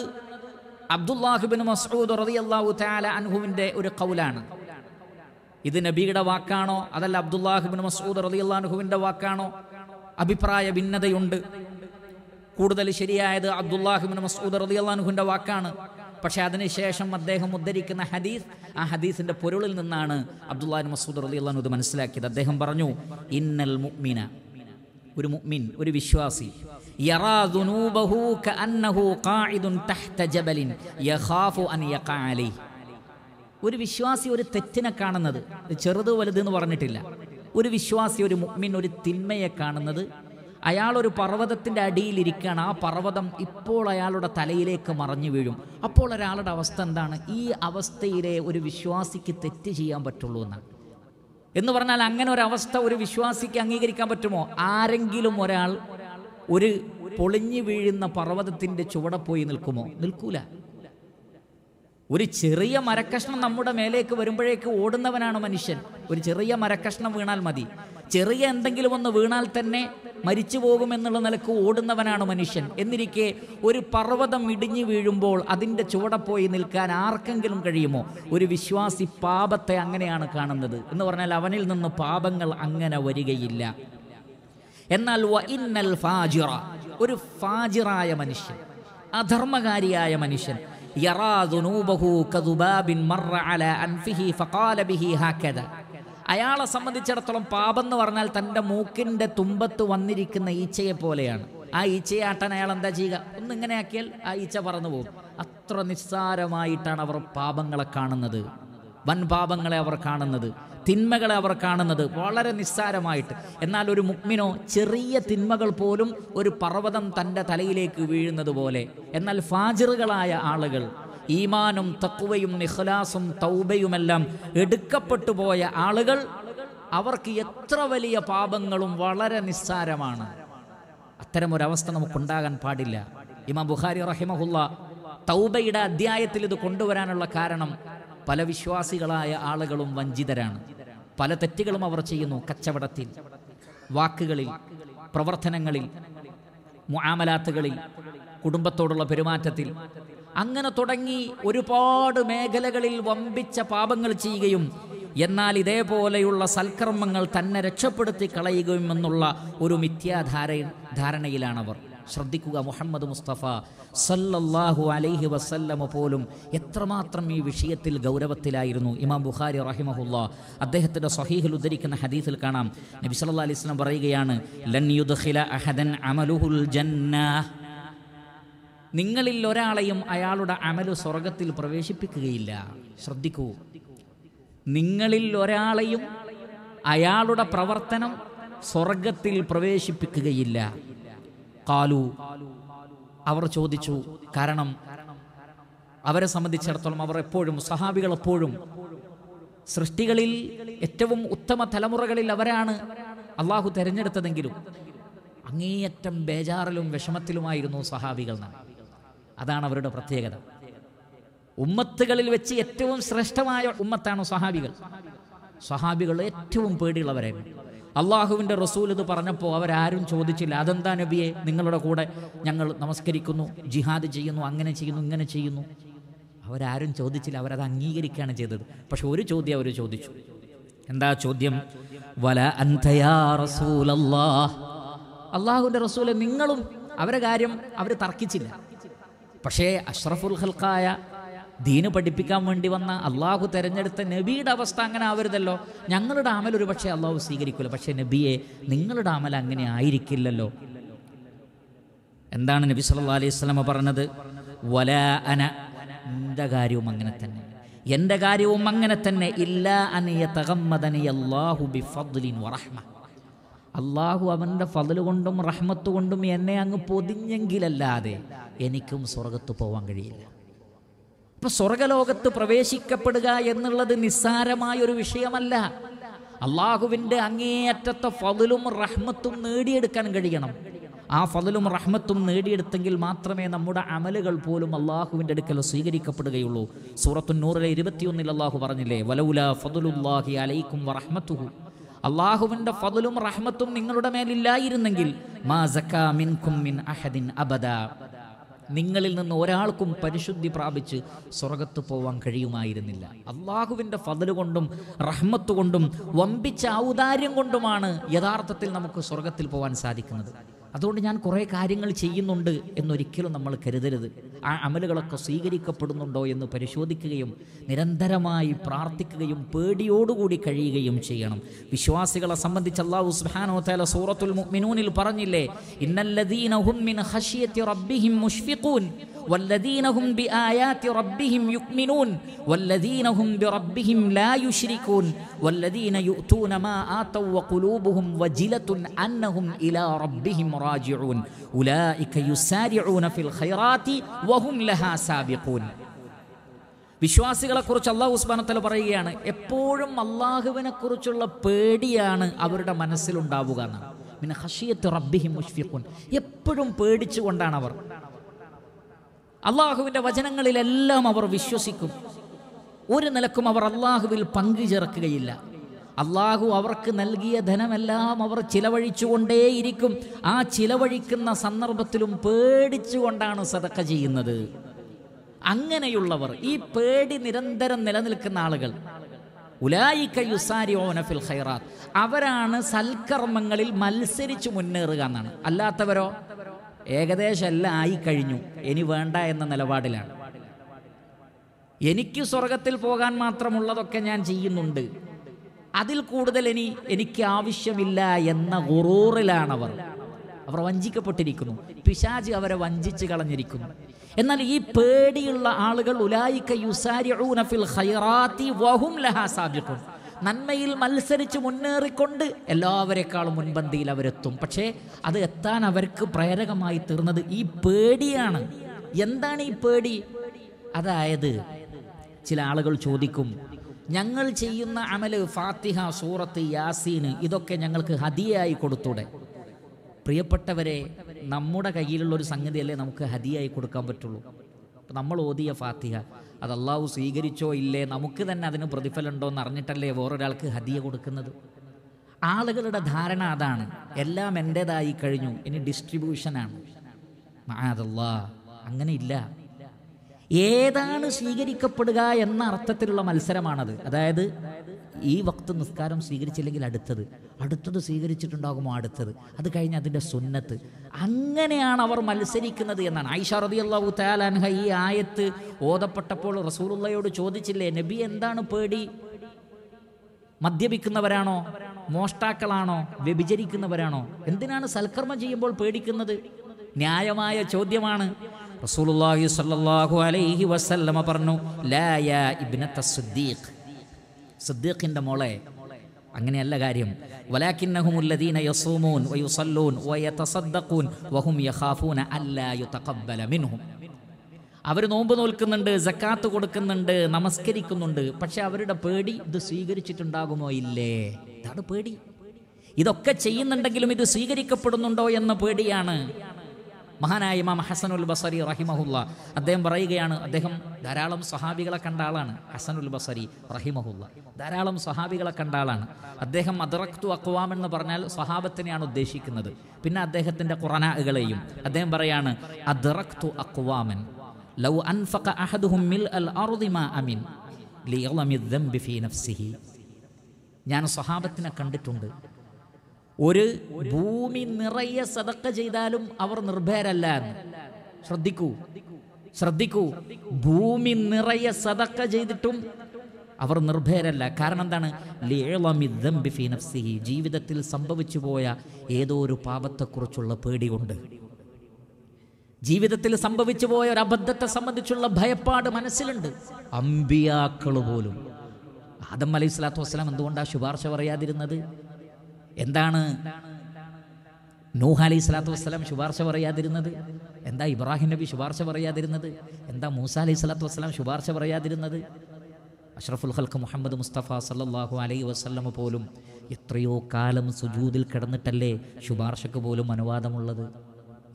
അബ്ദുല്ലാഹിബിൻ മസൂദ് റതി അള്ളാഹു താല അൻഹുവിൻ്റെ ഒരു കൗലാണ് ഇത് നബിയുടെ വാക്കാണോ അതല്ല അബ്ദുല്ലാഹിബിൻ മസൂദ് റതി അള്ളാഹുവിൻ്റെ വാക്കാണോ അഭിപ്രായ ഭിന്നതയുണ്ട് കൂടുതൽ ശരിയായത് അബ്ദുല്ലാഹിബിൻ മസൂദ് റതി അള്ളാഹുവിൻ്റെ വാക്കാണ് പക്ഷേ അതിനുശേഷം അദ്ദേഹം ഉദ്ധരിക്കുന്ന ഹദീസ് ആ ഹദീസിന്റെ പൊരുളിൽ നിന്നാണ് അബ്ദുല്ലാഹിൻ മസൂദ് റതി അള്ളാഹു ഇത് മനസ്സിലാക്കിയത് അദ്ദേഹം പറഞ്ഞു ഇന്നൽ മുഅ്മിന ഒരു മുഅ്മിൻ ഒരു വിശ്വാസി യറാ ദുനൂബഹു കഅന്നഹു ഖാഇദുൻ തഹ്ത ജബലിൻ യഖാഫു അൻ യഖഅ അലൈഹി ഒരു വിശ്വാസി ഒരു തെറ്റിനെ കാണുന്നത് ചെറുത് വലുത് എന്ന് പറഞ്ഞിട്ടില്ല ഒരു വിശ്വാസി ഒരു മുഗ്മിൻ ഒരു തിന്മയെ കാണുന്നത് അയാൾ ഒരു പർവ്വതത്തിൻ്റെ അടിയിലിരിക്കുകയാണ് ആ പർവ്വതം ഇപ്പോൾ അയാളുടെ തലയിലേക്ക് മറഞ്ഞു വീഴും അപ്പോൾ ഒരാളുടെ അവസ്ഥ എന്താണ് ഈ അവസ്ഥയിലെ ഒരു വിശ്വാസിക്ക് തെറ്റ് ചെയ്യാൻ പറ്റുള്ളൂ എന്നാണ് എന്ന് പറഞ്ഞാൽ അങ്ങനെ അവസ്ഥ ഒരു വിശ്വാസിക്ക് അംഗീകരിക്കാൻ പറ്റുമോ ആരെങ്കിലും ഒരാൾ ഒരു പൊളിഞ്ഞു വീഴുന്ന പർവ്വതത്തിൻ്റെ ചുവടെ പോയി നിൽക്കുമോ നിൽക്കൂല ഒരു ചെറിയ മരക്കഷ്ണം നമ്മുടെ മേലേക്ക് വരുമ്പോഴേക്ക് ഓടുന്നവനാണ് മനുഷ്യൻ ഒരു ചെറിയ മരക്കഷ്ണം വീണാൽ മതി ചെറിയ എന്തെങ്കിലും ഒന്ന് വീണാൽ തന്നെ മരിച്ചു പോകുമെന്നുള്ള നിലക്ക് ഓടുന്നവനാണ് മനുഷ്യൻ എന്നിരിക്കെ ഒരു പർവ്വതം ഇടിഞ്ഞു വീഴുമ്പോൾ അതിൻ്റെ ചുവടെ പോയി നിൽക്കാൻ ആർക്കെങ്കിലും കഴിയുമോ ഒരു വിശ്വാസി പാപത്തെ അങ്ങനെയാണ് കാണുന്നത് എന്ന് പറഞ്ഞാൽ അവനിൽ നിന്ന് പാപങ്ങൾ അങ്ങനെ വരികയില്ല എന്നാൽ ഇന്നൽ ഫാജിറ ഒരു ഫാജിറായ മനുഷ്യൻ അധർമ്മകാരിയായ മനുഷ്യൻ യറാ ദുനൂബഹു കദുബാബിൻ മർറ അല അൻഫിഹി ഫഖാല ബിഹി ഹാകദ അയാളെ സംബന്ധിച്ചിടത്തോളം പാപം എന്ന് പറഞ്ഞാൽ തൻ്റെ മൂക്കിൻ്റെ തുമ്പത്ത് വന്നിരിക്കുന്ന ഈച്ചയെ പോലെയാണ് ആ ഈച്ചയാട്ടൻ അയാൾ എന്താ ചെയ്യുക ഒന്നിങ്ങനെ ആക്കിയാൽ ആ ഈച്ച പറന്നു പോകും അത്ര നിസ്സാരമായിട്ടാണ് അവർ പാപങ്ങളെ കാണുന്നത് വൻ പാപങ്ങളെ അവർ കാണുന്നത് തിന്മകളെ അവർ കാണുന്നത് വളരെ നിസ്സാരമായിട്ട് എന്നാൽ ഒരു മുക്മിനോ ചെറിയ തിന്മകൾ പോലും ഒരു പർവ്വതം തൻ്റെ തലയിലേക്ക് വീഴുന്നത് പോലെ എന്നാൽ ഫാജിറുകളായ ആളുകൾ ഈമാനും തക്കുവയും നിഖ്ലാസും തൗബയുമെല്ലാം എടുക്കപ്പെട്ടു പോയ ആളുകൾ അവർക്ക് എത്ര വലിയ പാപങ്ങളും വളരെ നിസ്സാരമാണ് അത്തരമൊരവസ്ഥ നമുക്കുണ്ടാകാൻ പാടില്ല ഇമാം ബുഖാരി റഹിമഹുല്ല തൗബയുടെ അധ്യായത്തിൽ ഇത് കൊണ്ടുവരാനുള്ള കാരണം പല വിശ്വാസികളായ ആളുകളും വഞ്ചിതരാണ് പല തെറ്റുകളും അവർ ചെയ്യുന്നു കച്ചവടത്തിൽ വാക്കുകളിൽ പ്രവർത്തനങ്ങളിൽ മുആമലാത്തുകളിൽ കുടുംബത്തോടുള്ള പെരുമാറ്റത്തിൽ അങ്ങനെ തുടങ്ങി ഒരുപാട് മേഖലകളിൽ വമ്പിച്ച പാപങ്ങൾ ചെയ്യുകയും എന്നാൽ ഇതേപോലെയുള്ള സൽക്കർമ്മങ്ങൾ തന്നെ രക്ഷപ്പെടുത്തി കളയുകയും എന്നുള്ള ഒരു മിഥ്യാധാര ധാരണയിലാണവർ ശ്രദ്ധിക്കുക മുഹമ്മദ് മുസ്തഫ സല്ലല്ലാഹു അലൈഹി വസല്ലമ പോലും എത്രമാത്രം ഈ വിഷയത്തിൽ ഗൗരവത്തിലായിരുന്നു ഇമാം ബുഖാരി റഹിമഹുല്ല അദ്ദേഹത്തിൻ്റെ സഹീഹിൽ ഉദ്ധരിക്കുന്ന ഹദീസിൽ കാണാം നബി സല്ലാ അലൈഹി സ്വലം പറയുകയാണ് ലൻ യുദ്ഖില അഹദൻ അമലുഹുൽ ജന്നാ നിങ്ങളിൽ ഒരാളെയും അയാളുടെ അമല് സ്വർഗത്തിൽ പ്രവേശിപ്പിക്കുകയില്ല ശ്രദ്ധിക്കൂ നിങ്ങളിൽ ഒരാളെയും അയാളുടെ പ്രവർത്തനം സ്വർഗത്തിൽ പ്രവേശിപ്പിക്കുകയില്ല കാലു അവർ ചോദിച്ചു കാരണം അവരെ സംബന്ധിച്ചിടത്തോളം അവർ എപ്പോഴും സഹാബികൾ എപ്പോഴും സൃഷ്ടികളിൽ ഏറ്റവും ഉത്തമ തലമുറകളിൽ അവരാണ് അള്ളാഹു തെരഞ്ഞെടുത്തതെങ്കിലും അങ്ങേയറ്റം ബേജാറിലും വിഷമത്തിലുമായിരുന്നു സഹാബികൾ നാം അതാണ് അവരുടെ പ്രത്യേകത ഉമ്മത്തുകളിൽ വെച്ച് ഏറ്റവും ശ്രേഷ്ഠമായ ഉമ്മത്താണ് സ്വഹാബികൾ സ്വഹാബികൾ ഏറ്റവും പേടിയുള്ളവരായിരുന്നു അള്ളാഹുവിൻ്റെ റസൂൽ ഇത് പറഞ്ഞപ്പോൾ അവരാരും ചോദിച്ചില്ല അതെന്താ നബിയെ നിങ്ങളുടെ കൂടെ ഞങ്ങൾ നമസ്കരിക്കുന്നു ജിഹാദ് ചെയ്യുന്നു അങ്ങനെ ചെയ്യുന്നു ഇങ്ങനെ ചെയ്യുന്നു അവരാരും ചോദിച്ചില്ല അവരത് അംഗീകരിക്കുകയാണ് ചെയ്തത് പക്ഷെ ഒരു ചോദ്യം അവർ ചോദിച്ചു എന്താ ചോദ്യം വല അൻതയാ റസൂലല്ലാഹ് അള്ളാഹുവിൻ്റെ റസൂലെ നിങ്ങളും അവരുടെ കാര്യം അവർ തർക്കിച്ചില്ല പക്ഷേ അഷ്റഫുൽ ഹൽക്കായ ദീന് പഠിപ്പിക്കാൻ വേണ്ടി വന്ന അള്ളാഹു തെരഞ്ഞെടുത്ത നബിയുടെ അവസ്ഥ അങ്ങനെ ആവരുതല്ലോ ഞങ്ങളുടെ അമൽ ഒരു പക്ഷേ അള്ളാഹു സ്വീകരിക്കില്ല പക്ഷേ നബിയെ നിങ്ങളുടെ അമൽ അങ്ങനെ ആയിരിക്കില്ലല്ലോ എന്താണ് നബി സല്ലാ അലൈഹി സ്വലമ പറഞ്ഞത് വല അന എന്റെ കാര്യവും അങ്ങനെ തന്നെ എന്റെ കാര്യവും അങ്ങനെ തന്നെ ഇല്ല അനിയ തകമ്മദനയ അള്ളാഹു ബി ഫദ്ലിൻ വറഹ്മ അള്ളാഹു അവൻ്റെ ഫതിൽ കൊണ്ടും റഹ്മത്ത് കൊണ്ടും എന്നെ അങ്ങ് പൊതിഞ്ഞെങ്കിലല്ലാതെ എനിക്കും സ്വർഗത്ത് പോകാൻ കഴിയില്ല ഇപ്പൊ സ്വർഗലോകത്ത് പ്രവേശിക്കപ്പെടുക എന്നുള്ളത് നിസ്സാരമായ ഒരു വിഷയമല്ല അള്ളാഹുവിന്റെ അങ്ങേയറ്റത്തെ ഫതിലും റഹ്മത്തും നേടിയെടുക്കാൻ കഴിയണം ആ ഫതിലും റഹ്മത്തും നേടിയെടുത്തെങ്കിൽ മാത്രമേ നമ്മുടെ അമലുകൾ പോലും അള്ളാഹുവിന്റെ അടുക്കൽ സ്വീകരിക്കപ്പെടുകയുള്ളൂ സൂറത്തു നൂറിലെ ഇരുപത്തിയൊന്നിൽ അള്ളാഹു പറഞ്ഞില്ലേ വലൗല അലൈക്കും വറഹ്മത്തുഹു ഫതിലും റഹ്മത്തും നിങ്ങളുടെ മേലില്ലായിരുന്നെങ്കിൽ മാ മിൻ അഹദിൻ അബദ നിങ്ങളിൽ നിന്ന് ഒരാൾക്കും പരിശുദ്ധി പ്രാപിച്ച് സ്വർഗത്ത് പോവാൻ കഴിയുമായിരുന്നില്ല അള്ളാഹുവിൻ്റെ ഫതല് കൊണ്ടും റഹ്മത്ത് കൊണ്ടും വമ്പിച്ച ഔദാര്യം കൊണ്ടുമാണ് യഥാർത്ഥത്തിൽ നമുക്ക് സ്വർഗത്തിൽ പോകാൻ സാധിക്കുന്നത് അതുകൊണ്ട് ഞാൻ കുറേ കാര്യങ്ങൾ ചെയ്യുന്നുണ്ട് എന്നൊരിക്കലും നമ്മൾ കരുതരുത് ആ അമലുകളൊക്കെ സ്വീകരിക്കപ്പെടുന്നുണ്ടോ എന്ന് പരിശോധിക്കുകയും നിരന്തരമായി പ്രാർത്ഥിക്കുകയും പേടിയോടുകൂടി കഴിയുകയും ചെയ്യണം വിശ്വാസികളെ സംബന്ധിച്ച് അള്ളാഹു സുഹാനോ തല സൂറത്തുൽ മിനൂനിൽ പറഞ്ഞില്ലേ ഇന്നല്ലദീനഹും والذين بآيات ربهم يؤمنون والذين بربهم لا يشركون والذين يؤتون ما آتوا وقلوبهم وجلة أنهم إلى ربهم റാജിഊൻ ഉലായിക യുസാരിഊന ഫിൽ ഖൈറാത്തി വഹും ലഹാ സാബിഖൂൻ വിശ്വാസികളെക്കുറിച്ച് അള്ളാഹു ഉസ്മാനത്തല പറയുകയാണ് എപ്പോഴും കുറിച്ചുള്ള പേടിയാണ് അവരുടെ മനസ്സിലുണ്ടാവുക എന്നാണ് പിന്നെ ഹഷിയത്ത് റബ്ബിഹി മുഷ്ഫിഖുൻ എപ്പോഴും പേടിച്ചുകൊണ്ടാണ് അവർ അള്ളാഹുവിൻ്റെ വചനങ്ങളിലെല്ലാം അവർ വിശ്വസിക്കും ഒരു നിലക്കും അവർ അള്ളാഹുവിൽ പങ്കു ചേർക്കുകയില്ല അള്ളാഹു അവർക്ക് നൽകിയ ധനമെല്ലാം അവർ ചിലവഴിച്ചുകൊണ്ടേയിരിക്കും ആ ചിലവഴിക്കുന്ന സന്ദർഭത്തിലും പേടിച്ചുകൊണ്ടാണ് സതക്ക ചെയ്യുന്നത് അങ്ങനെയുള്ളവർ ഈ പേടി നിരന്തരം നിലനിൽക്കുന്ന ആളുകൾ ഉലായിക്ക യുസാരി ഓനഫിൽ ഖൈറാത്ത് അവരാണ് സൽക്കർമ്മങ്ങളിൽ മത്സരിച്ചു മുന്നേറുക എന്നാണ് അല്ലാത്തവരോ ഏകദേശം എല്ലാം ആയി കഴിഞ്ഞു ഇനി വേണ്ട എന്ന നിലപാടിലാണ് എനിക്ക് സ്വർഗത്തിൽ പോകാൻ മാത്രമുള്ളതൊക്കെ ഞാൻ ചെയ്യുന്നുണ്ട് അതിൽ കൂടുതൽ ഇനി എനിക്ക് ആവശ്യമില്ല എന്ന ഉറൂറിലാണവർ അവർ വഞ്ചിക്കപ്പെട്ടിരിക്കുന്നു പിശാജി അവരെ വഞ്ചിച്ച് കളഞ്ഞിരിക്കുന്നു എന്നാൽ ഈ പേടിയുള്ള ആളുകൾ ഉലായിക്ക യുസാരിഊന ഫിൽ ഖൈറാത്തി ലഹാ സാബിഖുൻ നന്മയിൽ മത്സരിച്ച് മുന്നേറിക്കൊണ്ട് എല്ലാവരെക്കാളും മുൻപന്തിയിൽ അവരെത്തും പക്ഷേ അത് എത്താൻ അവർക്ക് പ്രേരകമായി തീർന്നത് ഈ പേടിയാണ് എന്താണ് ഈ പേടി അതായത് ചില ആളുകൾ ചോദിക്കും ഞങ്ങൾ ചെയ്യുന്ന അമല് ഫാത്തിഹ സൂറത്ത് യാസീന് ഇതൊക്കെ ഞങ്ങൾക്ക് ഹതിയായി കൊടുത്തൂടെ പ്രിയപ്പെട്ടവരെ നമ്മുടെ കയ്യിലുള്ള ഒരു സംഗതിയല്ലേ നമുക്ക് ഹതിയായി കൊടുക്കാൻ പറ്റുള്ളൂ നമ്മൾ ഓതിയ ഫാത്തിഹ അത് അള്ളാഹു സ്വീകരിച്ചോ ഇല്ലേ നമുക്ക് തന്നെ അതിന് പ്രതിഫലമുണ്ടോ എന്ന് അറിഞ്ഞിട്ടല്ലേ വേറൊരാൾക്ക് ഹതിയ കൊടുക്കുന്നത് ആളുകളുടെ ധാരണ അതാണ് എല്ലാം എൻ്റേതായി കഴിഞ്ഞു ഇനി ഡിസ്ട്രിബ്യൂഷനാണ് അതല്ലാ അങ്ങനെയില്ല ഏതാണ് സ്വീകരിക്കപ്പെടുക എന്ന അർത്ഥത്തിലുള്ള മത്സരമാണത് അതായത് ഈ വക്ത് നിസ്കാരം സ്വീകരിച്ചില്ലെങ്കിൽ അടുത്തത് അടുത്തത് സ്വീകരിച്ചിട്ടുണ്ടാകുമോ അടുത്തത് അത് കഴിഞ്ഞ് അതിൻ്റെ സുന്നത്ത് അങ്ങനെയാണ് അവർ മത്സരിക്കുന്നത് എന്നാണ് ആയിഷ അള്ളാഹു താലാൻഹ ഈ ആയത്ത് ഓതപ്പെട്ടപ്പോൾ റസൂലുള്ളയോട് ചോദിച്ചില്ലേ നബി എന്താണ് പേടി മദ്യപിക്കുന്നവരാണോ മോഷ്ടാക്കളാണോ വ്യഭിചരിക്കുന്നവരാണോ എന്തിനാണ് സൽക്കർമ്മം ചെയ്യുമ്പോൾ പേടിക്കുന്നത് ന്യായമായ ചോദ്യമാണ് റസൂലുള്ളാഹി സല്ലല്ലാഹു അലൈഹി വസല്ലമ പറഞ്ഞു ലായ ഇബ്നത്ത സിദ്ദീഖ് സിദ്ദീഖിൻ്റെ മോളെ അങ്ങനെയല്ല കാര്യം വലാക്കിന്നഹുമുല്ലദീന യസൂമൂൻ വയുസല്ലൂൻ വയതസദ്ദഖൂൻ വഹും യഖാഫൂന അല്ലാ യുതഖബ്ബല മിൻഹും അവർ നോമ്പ് നോൽക്കുന്നുണ്ട് സക്കാത്ത് കൊടുക്കുന്നുണ്ട് നമസ്കരിക്കുന്നുണ്ട് പക്ഷെ അവരുടെ പേടി ഇത് സ്വീകരിച്ചിട്ടുണ്ടാകുമോ ഇല്ലേ ഇതാണ് പേടി ഇതൊക്കെ ചെയ്യുന്നുണ്ടെങ്കിലും ഇത് സ്വീകരിക്കപ്പെടുന്നുണ്ടോ എന്ന പേടിയാണ് മഹാനായ ഇമാം ഹസനുൽ ബസരി റഹിമഹുല്ല അദ്ദേഹം പറയുകയാണ് അദ്ദേഹം ധാരാളം സഹാബികളെ കണ്ട ആളാണ് ഹസനുൽ ബസരി റഹിമഹുല്ല ധാരാളം സഹാബികളെ കണ്ട ആളാണ് അദ്ദേഹം അദറക്തു അക്വാം എന്ന് പറഞ്ഞാൽ സ്വഹാബത്തിനെയാണ് ഉദ്ദേശിക്കുന്നത് പിന്നെ അദ്ദേഹത്തിൻ്റെ കുറനാകളെയും അദ്ദേഹം പറയാണ് അദറക്തു അക്വാമൻ ലൗ അൻഫഖ അഹദുഹും മിൽ അൽ അർദി മാ അമിൻ ലിയളമി ദംബി ഫീ നഫ്സിഹി ഞാൻ സ്വഹാബത്തിനെ കണ്ടിട്ടുണ്ട് ഒരു ഭൂമി നിറയെ സതക്ക ചെയ്താലും അവർ നിർഭയരല്ല ശ്രദ്ധിക്കൂ ശ്രദ്ധിക്കൂ ഭൂമി നിറയെ സതക്ക ചെയ്തിട്ടും അവർ നിർഭയരല്ല കാരണം എന്താണ് ജീവിതത്തിൽ സംഭവിച്ചു പോയ ഏതോ ഒരു പാപത്തെക്കുറിച്ചുള്ള പേടിയുണ്ട് ജീവിതത്തിൽ സംഭവിച്ചു പോയ ഒരു അബദ്ധത്തെ സംബന്ധിച്ചുള്ള ഭയപ്പാട് മനസ്സിലുണ്ട് അമ്പിയാക്കൾ പോലും ആദം അലൈഹി സ്വലാത്തു വസ്സലാം എന്തുകൊണ്ടാണ് ശുപാർശ പറയാതിരുന്നത് എന്താണ് നൂഹ് അലൈഹി സ്വലാത്തു വസ്സലാം ശുപാർശ പറയാതിരുന്നത് എന്താ ഇബ്രാഹിം നബി ശുപാർശ പറയാതിരുന്നത് എന്താ മൂസ അലൈഹി സ്വലാത്തു വസ്സലാം ശുപാർശ പറയാതിരുന്നത് അഷ്റഫുൽ ഹൽക്ക് മുഹമ്മദ് മുസ്തഫ സല്ലാഹു അലൈ വസ്ല്ലം പോലും എത്രയോ കാലം സുജൂതിൽ കിടന്നിട്ടല്ലേ ശുപാർശക്ക് പോലും അനുവാദമുള്ളത്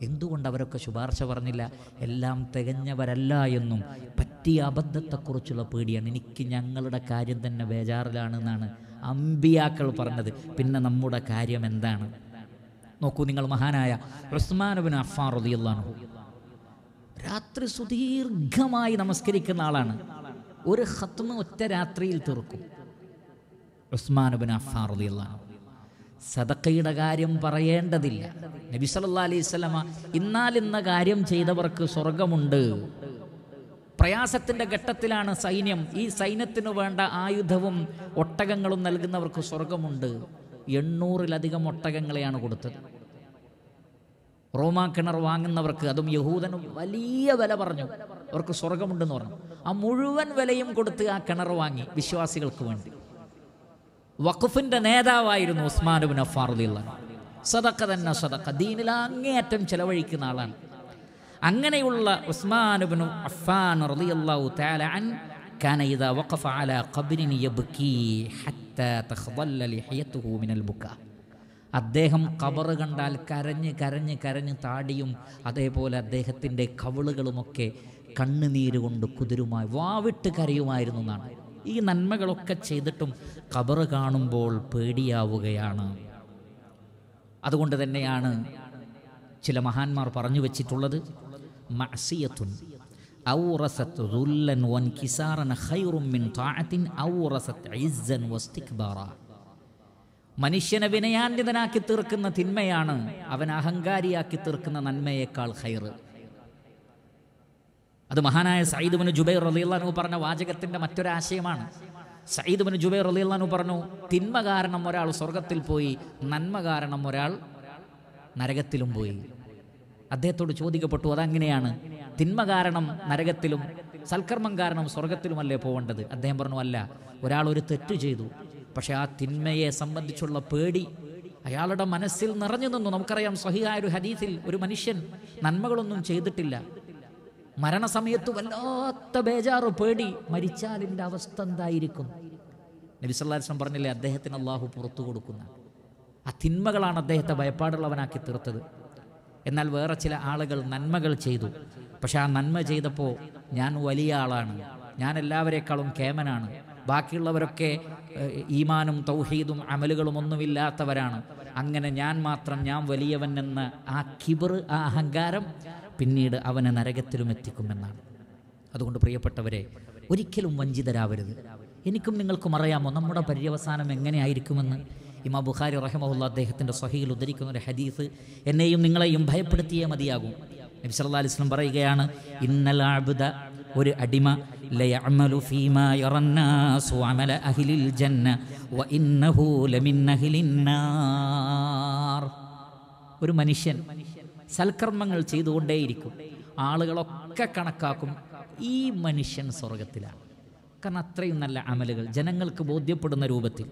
എന്തുകൊണ്ട് അവരൊക്കെ ശുപാർശ പറഞ്ഞില്ല എല്ലാം തികഞ്ഞവരല്ല എന്നും പറ്റിയ അബദ്ധത്തെക്കുറിച്ചുള്ള പേടിയാണ് എനിക്ക് ഞങ്ങളുടെ കാര്യം തന്നെ ബേജാറിലാണെന്നാണ് അമ്പിയാക്കൾ പറഞ്ഞത് പിന്നെ നമ്മുടെ കാര്യം എന്താണ് നോക്കൂ നിങ്ങൾ മഹാനായ ഉസ്മാനബിൻ അഫാർ റതിയുള്ളാണ് രാത്രി സുദീർഘമായി നമസ്കരിക്കുന്ന ആളാണ് ഒരു ഹത്മ ഒറ്റ രാത്രിയിൽ തീർക്കും ഉസ്മാനുബിൻ അഫാർ റതിയുള്ളാണ് സദക്കയുടെ കാര്യം പറയേണ്ടതില്ല നബി സല്ലാ അലൈഹി സ്വലമ ഇന്നാലിന്ന കാര്യം ചെയ്തവർക്ക് സ്വർഗമുണ്ട് പ്രയാസത്തിൻ്റെ ഘട്ടത്തിലാണ് സൈന്യം ഈ സൈന്യത്തിന് വേണ്ട ആയുധവും ഒട്ടകങ്ങളും നൽകുന്നവർക്ക് സ്വർഗമുണ്ട് എണ്ണൂറിലധികം ഒട്ടകങ്ങളെയാണ് കൊടുത്തത് റോമാ കിണർ വാങ്ങുന്നവർക്ക് അതും യഹൂദനും വലിയ വില പറഞ്ഞു അവർക്ക് സ്വർഗമുണ്ടെന്ന് പറഞ്ഞു ആ മുഴുവൻ വിലയും കൊടുത്ത് ആ കിണർ വാങ്ങി വിശ്വാസികൾക്ക് വേണ്ടി വഖഫിൻ്റെ നേതാവായിരുന്നു ഉസ്മാനുബിൻ അഫാറുദ്ദീള്ള സതക്ക തന്നെ സതക്ക ദീനിലാങ്ങേയറ്റം അങ്ങേയറ്റം ചെലവഴിക്കുന്ന ആളാണ് അങ്ങനെയുള്ള ഉസ്മാനുബിനു റളിയല്ലാഹു തആല അൻ അലാ ഹത്താ മിനൽ അദ്ദേഹം കബറ് കണ്ടാൽ കരഞ്ഞ് കരഞ്ഞ് കരഞ്ഞ് താടിയും അതേപോലെ അദ്ദേഹത്തിൻ്റെ കവിളുകളുമൊക്കെ കണ്ണുനീര് കൊണ്ട് കുതിരുമായി വാവിട്ട് കരയുമായിരുന്നു എന്നാണ് ഈ നന്മകളൊക്കെ ചെയ്തിട്ടും കബറ് കാണുമ്പോൾ പേടിയാവുകയാണ് അതുകൊണ്ട് തന്നെയാണ് ചില മഹാന്മാർ പറഞ്ഞു വച്ചിട്ടുള്ളത് മിൻ ഇസ്സൻ മനുഷ്യനെ വിനയാന്തിതനാക്കി തീർക്കുന്ന തിന്മയാണ് അവൻ അഹങ്കാരിയാക്കി തീർക്കുന്ന നന്മയേക്കാൾ ഹൈറ് അത് മഹാനായ സയ്യിദ്ബിന് ജുബൈർ റലിയുള്ളാനു പറഞ്ഞ ആശയമാണ് മറ്റൊരാശയമാണ് സയ്യിദ്ബിന് ജുബൈർ റലിയുള്ളാനു പറഞ്ഞു തിന്മ കാരണം ഒരാൾ സ്വർഗത്തിൽ പോയി നന്മ കാരണം ഒരാൾ നരകത്തിലും പോയി അദ്ദേഹത്തോട് ചോദിക്കപ്പെട്ടു അതങ്ങനെയാണ് തിന്മ കാരണം നരകത്തിലും സൽക്കർമ്മം കാരണം സ്വർഗത്തിലുമല്ലേ പോവേണ്ടത് അദ്ദേഹം പറഞ്ഞു അല്ല ഒരാൾ ഒരു തെറ്റ് ചെയ്തു പക്ഷേ ആ തിന്മയെ സംബന്ധിച്ചുള്ള പേടി അയാളുടെ മനസ്സിൽ നിറഞ്ഞു നിന്നു നമുക്കറിയാം സഹിയായ ഒരു ഹദീസിൽ ഒരു മനുഷ്യൻ നന്മകളൊന്നും ചെയ്തിട്ടില്ല മരണസമയത്ത് വല്ലാത്ത ബേജാറ് പേടി മരിച്ചാൽ എൻ്റെ അവസ്ഥ എന്തായിരിക്കും നബിസ്വല്ലാസ്ലം പറഞ്ഞില്ലേ അദ്ദേഹത്തിന് അള്ളാഹു പുറത്തു കൊടുക്കുന്ന ആ തിന്മകളാണ് അദ്ദേഹത്തെ ഭയപ്പാടുള്ളവനാക്കി തീർത്തത് എന്നാൽ വേറെ ചില ആളുകൾ നന്മകൾ ചെയ്തു പക്ഷെ ആ നന്മ ചെയ്തപ്പോൾ ഞാൻ വലിയ ആളാണ് ഞാൻ എല്ലാവരെക്കാളും കേമനാണ് ബാക്കിയുള്ളവരൊക്കെ ഈമാനും തൗഹീദും അമലുകളും ഒന്നുമില്ലാത്തവരാണ് അങ്ങനെ ഞാൻ മാത്രം ഞാൻ വലിയവൻ എന്ന ആ കിബർ ആ അഹങ്കാരം പിന്നീട് അവനെ നരകത്തിലും എത്തിക്കുമെന്നാണ് അതുകൊണ്ട് പ്രിയപ്പെട്ടവരെ ഒരിക്കലും വഞ്ചിതരാവരുത് എനിക്കും നിങ്ങൾക്കും അറിയാമോ നമ്മുടെ പര്യവസാനം എങ്ങനെയായിരിക്കുമെന്ന് ഇമാ ബുഖാരി റഹമുല്ല അദ്ദേഹത്തിൻ്റെ സഹിയിൽ ഉദ്ധരിക്കുന്ന ഒരു ഹദീസ് എന്നെയും നിങ്ങളെയും ഭയപ്പെടുത്തിയേ മതിയാകും നബി അലൈഹി വസല്ലം പറയുകയാണ് ഇന്നൽ അബ്ദ ഒരു അടിമ ليعمل ഫീമാ يرى അമല അഹ്ലിൽ ജന്ന الجنة وإنه لمن ഒരു മനുഷ്യൻ സൽക്കർമ്മങ്ങൾ ചെയ്തുകൊണ്ടേയിരിക്കും ആളുകളൊക്കെ കണക്കാക്കും ഈ മനുഷ്യൻ സ്വർഗത്തിലാണ് കാരണം അത്രയും നല്ല അമലുകൾ ജനങ്ങൾക്ക് ബോധ്യപ്പെടുന്ന രൂപത്തിൽ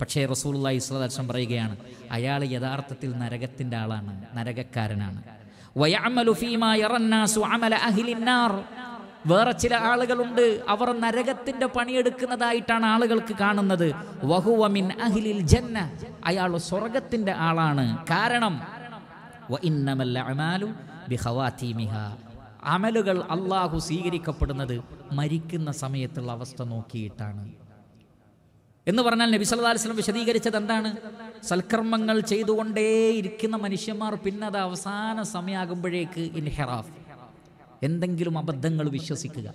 പക്ഷേ റസൂലുള്ള ഇസ്ലാദർശം പറയുകയാണ് അയാൾ യഥാർത്ഥത്തിൽ നരകത്തിൻ്റെ ആളാണ് നരകക്കാരനാണ് വേറെ ചില ആളുകളുണ്ട് അവർ നരകത്തിന്റെ പണിയെടുക്കുന്നതായിട്ടാണ് ആളുകൾക്ക് കാണുന്നത് അഹിലിൽ ജന്ന അയാൾ സ്വർഗത്തിന്റെ ആളാണ് കാരണം അമലുകൾ അള്ളാഹു സ്വീകരിക്കപ്പെടുന്നത് മരിക്കുന്ന സമയത്തുള്ള അവസ്ഥ നോക്കിയിട്ടാണ് എന്ന് പറഞ്ഞാൽ നബി സല്ലല്ലാഹു അലൈഹി വസല്ലം വിശദീകരിച്ചത് എന്താണ് സൽക്കർമ്മങ്ങൾ ചെയ്തുകൊണ്ടേയിരിക്കുന്ന മനുഷ്യന്മാർ പിന്നെ അത് അവസാന സമയമാകുമ്പോഴേക്ക് ഇൻഹെറാഫ് എന്തെങ്കിലും അബദ്ധങ്ങൾ വിശ്വസിക്കുക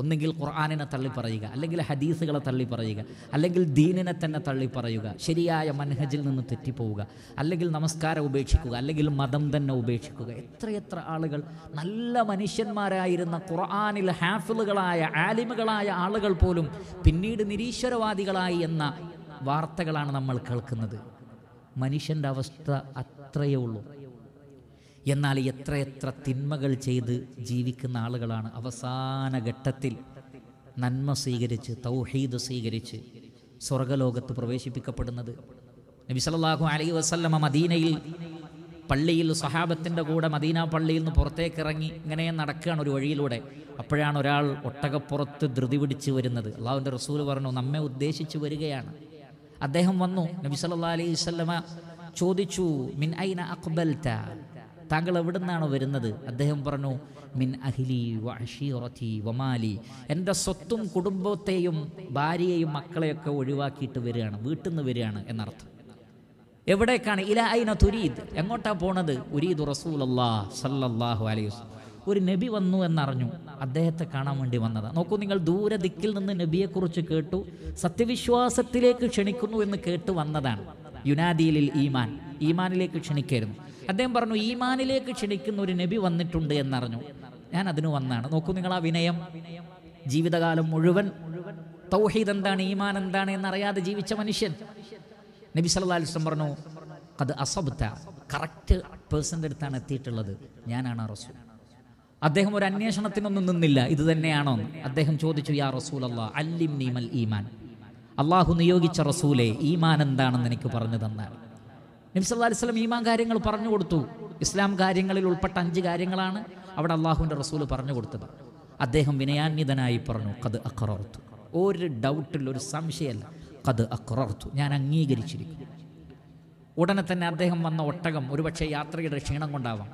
ഒന്നെങ്കിൽ ഖുർആാനിനെ തള്ളി പറയുക അല്ലെങ്കിൽ ഹദീസുകളെ തള്ളി പറയുക അല്ലെങ്കിൽ ദീനിനെ തന്നെ തള്ളി പറയുക ശരിയായ മനഹജിൽ നിന്ന് തെറ്റിപ്പോവുക അല്ലെങ്കിൽ നമസ്കാരം ഉപേക്ഷിക്കുക അല്ലെങ്കിൽ മതം തന്നെ ഉപേക്ഷിക്കുക എത്രയെത്ര ആളുകൾ നല്ല മനുഷ്യന്മാരായിരുന്ന ഖുർആാനിൽ ഹാഫിലുകളായ ആലിമുകളായ ആളുകൾ പോലും പിന്നീട് നിരീശ്വരവാദികളായി എന്ന വാർത്തകളാണ് നമ്മൾ കേൾക്കുന്നത് മനുഷ്യൻ്റെ അവസ്ഥ അത്രയേ ഉള്ളൂ എന്നാൽ എത്രയെത്ര തിന്മകൾ ചെയ്ത് ജീവിക്കുന്ന ആളുകളാണ് അവസാന ഘട്ടത്തിൽ നന്മ സ്വീകരിച്ച് തൗഹീദ് സ്വീകരിച്ച് സ്വർഗലോകത്ത് പ്രവേശിപ്പിക്കപ്പെടുന്നത് നബിസലാഹു അലൈ വസല്ലമ മദീനയിൽ പള്ളിയിൽ സഹാബത്തിൻ്റെ കൂടെ മദീന പള്ളിയിൽ നിന്ന് പുറത്തേക്ക് ഇറങ്ങി ഇങ്ങനെ നടക്കുകയാണ് ഒരു വഴിയിലൂടെ അപ്പോഴാണ് ഒരാൾ ഒട്ടകപ്പുറത്ത് ധൃതി പിടിച്ച് വരുന്നത് അള്ളാഹുവിൻ്റെ റസൂൽ പറഞ്ഞു നമ്മെ ഉദ്ദേശിച്ച് വരികയാണ് അദ്ദേഹം വന്നു നബി അലൈഹി വല്ലമ ചോദിച്ചു മിൻ ഐന അക്ബൽത്ത താങ്കൾ എവിടെ നിന്നാണ് വരുന്നത് അദ്ദേഹം പറഞ്ഞു മിൻ അഹിലി വഷീറത്തി വമാലി എൻ്റെ സ്വത്തും കുടുംബത്തെയും ഭാര്യയെയും മക്കളെയൊക്കെ ഒഴിവാക്കിയിട്ട് വരികയാണ് വീട്ടിൽ നിന്ന് വരികയാണ് എന്നർത്ഥം എവിടേക്കാണ് ഇല ഐന തുരീദ് എങ്ങോട്ടാ പോണത് ഉരീദ് റസൂൽ അല്ലാ സല്ലാഹു അലൈഹി ഒരു നബി വന്നു എന്നറിഞ്ഞു അദ്ദേഹത്തെ കാണാൻ വേണ്ടി വന്നത് നോക്കൂ നിങ്ങൾ ദൂര ദിക്കിൽ നിന്ന് നബിയെക്കുറിച്ച് കേട്ടു സത്യവിശ്വാസത്തിലേക്ക് ക്ഷണിക്കുന്നു എന്ന് കേട്ട് വന്നതാണ് യുനാദിയിലിൽ ഈമാൻ ഈമാനിലേക്ക് ക്ഷണിക്കായിരുന്നു അദ്ദേഹം പറഞ്ഞു ഈമാനിലേക്ക് ക്ഷണിക്കുന്ന ഒരു നബി വന്നിട്ടുണ്ട് എന്നറിഞ്ഞു ഞാൻ അതിനു വന്നാണ് നോക്കൂ നിങ്ങൾ ആ വിനയം ജീവിതകാലം മുഴുവൻ തൗഹീദ് എന്താണ് ഈമാൻ എന്താണ് എന്നറിയാതെ ജീവിച്ച മനുഷ്യൻ നബി അലൈഹി അലിസ്ലം പറഞ്ഞു അത് അസബ്ത കറക്റ്റ് പേഴ്സൻ്റെ അടുത്താണ് എത്തിയിട്ടുള്ളത് ഞാനാണ് റസൂൽ അദ്ദേഹം ഒരു അന്വേഷണത്തിനൊന്നും നിന്നില്ല ഇത് തന്നെയാണോ അദ്ദേഹം ചോദിച്ചു യാ റസൂൽ അല്ലാ അല്ലിം നീമൽ ഈമാൻ അള്ളാഹു നിയോഗിച്ച റസൂലെ ഈമാൻ എന്താണെന്ന് എനിക്ക് പറഞ്ഞു തന്നാൽ നബ്സല്ലാ വസ്ലം ഈമാൻ കാര്യങ്ങൾ പറഞ്ഞു കൊടുത്തു ഇസ്ലാം കാര്യങ്ങളിൽ ഉൾപ്പെട്ട അഞ്ച് കാര്യങ്ങളാണ് അവിടെ അള്ളാഹുവിൻ്റെ റസൂൽ പറഞ്ഞു കൊടുത്തത് അദ്ദേഹം വിനയാന്യതനായി പറഞ്ഞു കത് അക്രർത്തു ഒരു ഡൗട്ടിൽ ഒരു സംശയമല്ല കത് അക്രർത്തു ഞാൻ അംഗീകരിച്ചിരിക്കുന്നു ഉടനെ തന്നെ അദ്ദേഹം വന്ന ഒട്ടകം ഒരുപക്ഷെ യാത്രയുടെ ക്ഷീണം കൊണ്ടാവാം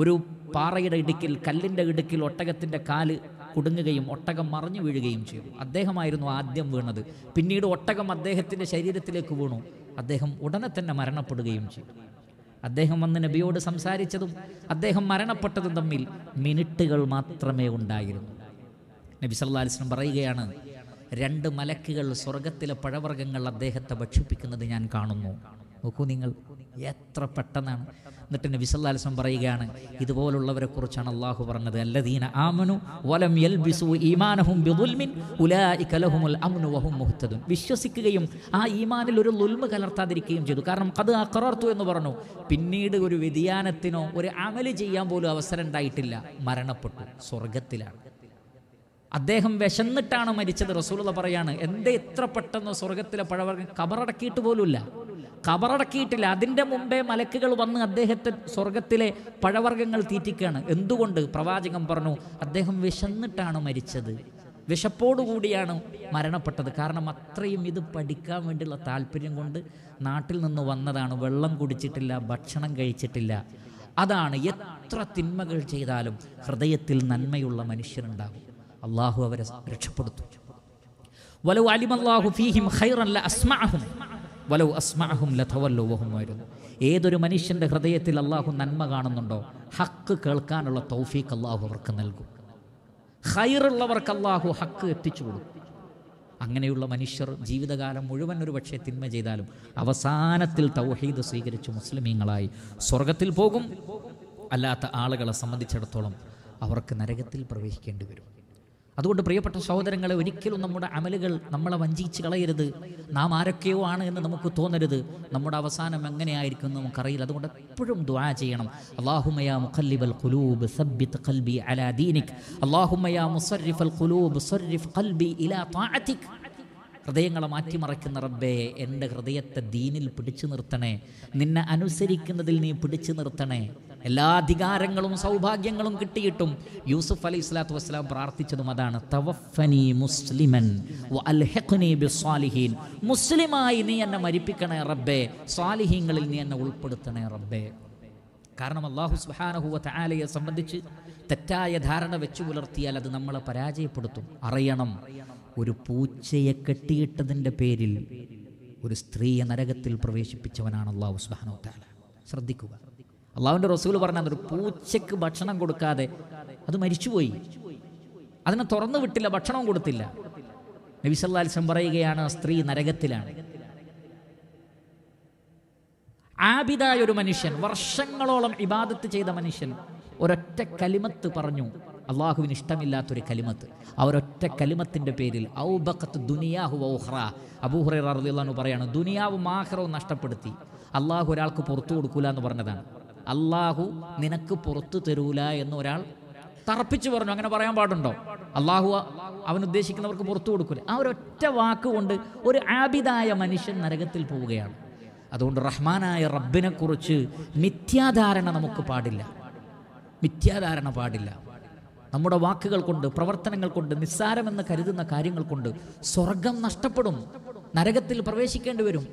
ഒരു പാറയുടെ ഇടുക്കിൽ കല്ലിൻ്റെ ഇടുക്കിൽ ഒട്ടകത്തിൻ്റെ കാല് കുടുങ്ങുകയും ഒട്ടകം മറിഞ്ഞു വീഴുകയും ചെയ്തു അദ്ദേഹമായിരുന്നു ആദ്യം വീണത് പിന്നീട് ഒട്ടകം അദ്ദേഹത്തിൻ്റെ ശരീരത്തിലേക്ക് വീണു അദ്ദേഹം ഉടനെ തന്നെ മരണപ്പെടുകയും ചെയ്തു അദ്ദേഹം വന്ന് നബിയോട് സംസാരിച്ചതും അദ്ദേഹം മരണപ്പെട്ടതും തമ്മിൽ മിനിറ്റുകൾ മാത്രമേ ഉണ്ടായിരുന്നു നബി സല്ലാ അലിസ്ലം പറയുകയാണ് രണ്ട് മലക്കുകൾ സ്വർഗത്തിലെ പഴവർഗ്ഗങ്ങൾ അദ്ദേഹത്തെ ഭക്ഷിപ്പിക്കുന്നത് ഞാൻ കാണുന്നു നോക്കൂ നിങ്ങൾ എത്ര പെട്ടെന്നാണ് എന്നിട്ട് നബി വസല്ലം പറയുകയാണ് ഇതുപോലുള്ളവരെ കുറിച്ചാണ് അള്ളാഹു പറഞ്ഞത് അല്ലദീന ആമനു വലം യൽബിസു ഈമാനഹും ബിദുൽമിൻ ലഹുമുൽ അംനു വഹും മുഹ്തദുൻ വിശ്വസിക്കുകയും ആ ഈമാനിൽ ഒരു ലുൽമ കലർത്താതിരിക്കുകയും ചെയ്തു കാരണം കത് അക്രർത്തു എന്ന് പറഞ്ഞു പിന്നീട് ഒരു വ്യതിയാനത്തിനോ ഒരു അമല് ചെയ്യാൻ പോലും അവസരം ഉണ്ടായിട്ടില്ല മരണപ്പെട്ടു സ്വർഗത്തിലാണ് അദ്ദേഹം വിശന്നിട്ടാണ് മരിച്ചത് റസൂലത പറയാണ് എന്തേ ഇത്ര പെട്ടെന്ന് സ്വർഗത്തിലെ പഴവർഗം കബറടക്കിയിട്ട് പോലുമില്ല കബറടക്കിയിട്ടില്ല അതിൻ്റെ മുമ്പേ മലക്കുകൾ വന്ന് അദ്ദേഹത്തെ സ്വർഗത്തിലെ പഴവർഗ്ഗങ്ങൾ തീറ്റിക്കുകയാണ് എന്തുകൊണ്ട് പ്രവാചകൻ പറഞ്ഞു അദ്ദേഹം വിശന്നിട്ടാണ് മരിച്ചത് വിശപ്പോടുകൂടിയാണ് മരണപ്പെട്ടത് കാരണം അത്രയും ഇത് പഠിക്കാൻ വേണ്ടിയുള്ള താല്പര്യം കൊണ്ട് നാട്ടിൽ നിന്ന് വന്നതാണ് വെള്ളം കുടിച്ചിട്ടില്ല ഭക്ഷണം കഴിച്ചിട്ടില്ല അതാണ് എത്ര തിന്മകൾ ചെയ്താലും ഹൃദയത്തിൽ നന്മയുള്ള മനുഷ്യരുണ്ടാകും അള്ളാഹു അവരെ രക്ഷപ്പെടുത്തും വലു അലിമല്ലാഹു ഫീഹിം ഖൈറല്ല അസ്മാഹും വലവ് അസ്മാഹും ലഥവല്ലോവഹുമായിരുന്നു ഏതൊരു മനുഷ്യൻ്റെ ഹൃദയത്തിൽ അള്ളാഹു നന്മ കാണുന്നുണ്ടോ ഹക്ക് കേൾക്കാനുള്ള തൗഫീഖ് അള്ളാഹു അവർക്ക് നൽകും ഹൈറുള്ളവർക്ക് അള്ളാഹു ഹക്ക് എത്തിച്ചു കൊടുക്കും അങ്ങനെയുള്ള മനുഷ്യർ ജീവിതകാലം മുഴുവൻ ഒരു പക്ഷേ തിന്മ ചെയ്താലും അവസാനത്തിൽ തൗഹീദ് സ്വീകരിച്ച് മുസ്ലിമീങ്ങളായി സ്വർഗത്തിൽ പോകും അല്ലാത്ത ആളുകളെ സംബന്ധിച്ചിടത്തോളം അവർക്ക് നരകത്തിൽ പ്രവേശിക്കേണ്ടി വരും അതുകൊണ്ട് പ്രിയപ്പെട്ട സഹോദരങ്ങളെ ഒരിക്കലും നമ്മുടെ അമലുകൾ നമ്മളെ വഞ്ചിച്ച് കളയരുത് നാം ആരൊക്കെയോ ആണ് എന്ന് നമുക്ക് തോന്നരുത് നമ്മുടെ അവസാനം എങ്ങനെയായിരിക്കും എന്ന് നമുക്കറിയില്ല അതുകൊണ്ട് എപ്പോഴും ദ്വാ ചെയ്യണം അള്ളാഹുമയ മുഖല്ലിബൽ ഖുലൂബ് സബ്ബിത് ഖൽബി അലാ ദീനിക് അള്ളാഹുമയ മുസറിഫൽ ഖുലൂബ് സറിഫ് ഇലാ താഅതിക് ഹൃദയങ്ങളെ മാറ്റിമറിക്കുന്ന റബ്ബേ എൻ്റെ ഹൃദയത്തെ ദീനിൽ പിടിച്ചു നിർത്തണേ നിന്നെ അനുസരിക്കുന്നതിൽ നീ പിടിച്ചു നിർത്തണേ എല്ലാ അധികാരങ്ങളും സൗഭാഗ്യങ്ങളും കിട്ടിയിട്ടും യൂസുഫ് അലൈഹി സ്വലാത്തു വസ്സലാം പ്രാർത്ഥിച്ചതും അതാണ് മുസ്ലിമൻ സ്വാലിഹീൻ മുസ്ലിമായി നീ എന്നെ മരിപ്പിക്കണേ റബ്ബേ സ്വാലിഹീങ്ങളിൽ നീ എന്നെ ഉൾപ്പെടുത്തണേ റബ്ബേ കാരണം അള്ളാഹു സുഹാനഹുവ സംബന്ധിച്ച് തെറ്റായ ധാരണ വെച്ചു പുലർത്തിയാൽ അത് നമ്മളെ പരാജയപ്പെടുത്തും അറിയണം ഒരു പൂച്ചയെ കെട്ടിയിട്ടതിൻ്റെ പേരിൽ ഒരു സ്ത്രീയെ നരകത്തിൽ പ്രവേശിപ്പിച്ചവനാണ് അള്ളാഹു സുബാനോ താല ശ്രദ്ധിക്കുക അള്ളാഹുവിൻ്റെ റസൂൽ പറഞ്ഞാൽ ഒരു പൂച്ചയ്ക്ക് ഭക്ഷണം കൊടുക്കാതെ അത് മരിച്ചുപോയി അതിനെ തുറന്നു വിട്ടില്ല ഭക്ഷണവും കൊടുത്തില്ല നബിസല്ലാൽസം പറയുകയാണ് സ്ത്രീ നരകത്തിലാണ് ആബിദായ ഒരു മനുഷ്യൻ വർഷങ്ങളോളം ഇബാദത്ത് ചെയ്ത മനുഷ്യൻ ഒരൊറ്റ കലിമത്ത് പറഞ്ഞു അള്ളാഹുവിന് ഇഷ്ടമില്ലാത്തൊരു കലിമത്ത് അവരൊറ്റ കലിമത്തിൻ്റെ പേരിൽ ഔബക്കത്ത് ദുനിയാഹു ഔഹ്റ അബൂഹുറ അറുദിയെന്നു പറയാണ് ദുനിയാവ് ആഹ്റവും നഷ്ടപ്പെടുത്തി അള്ളാഹു ഒരാൾക്ക് പുറത്തു കൊടുക്കൂല എന്ന് പറഞ്ഞതാണ് അള്ളാഹു നിനക്ക് പുറത്തു തരൂല എന്ന് ഒരാൾ തറപ്പിച്ചു പറഞ്ഞു അങ്ങനെ പറയാൻ പാടുണ്ടോ അള്ളാഹു അവൻ ഉദ്ദേശിക്കുന്നവർക്ക് പുറത്തു കൊടുക്കൂല ആ ഒരൊറ്റ വാക്കുകൊണ്ട് ഒരു ആബിതായ മനുഷ്യൻ നരകത്തിൽ പോവുകയാണ് അതുകൊണ്ട് റഹ്മാനായ റബ്ബിനെക്കുറിച്ച് മിഥ്യാധാരണ നമുക്ക് പാടില്ല മിഥ്യാധാരണ പാടില്ല നമ്മുടെ വാക്കുകൾ കൊണ്ട് പ്രവർത്തനങ്ങൾ കൊണ്ട് നിസ്സാരമെന്ന് കരുതുന്ന കാര്യങ്ങൾ കൊണ്ട് സ്വർഗം നഷ്ടപ്പെടും നരകത്തിൽ പ്രവേശിക്കേണ്ടി വരും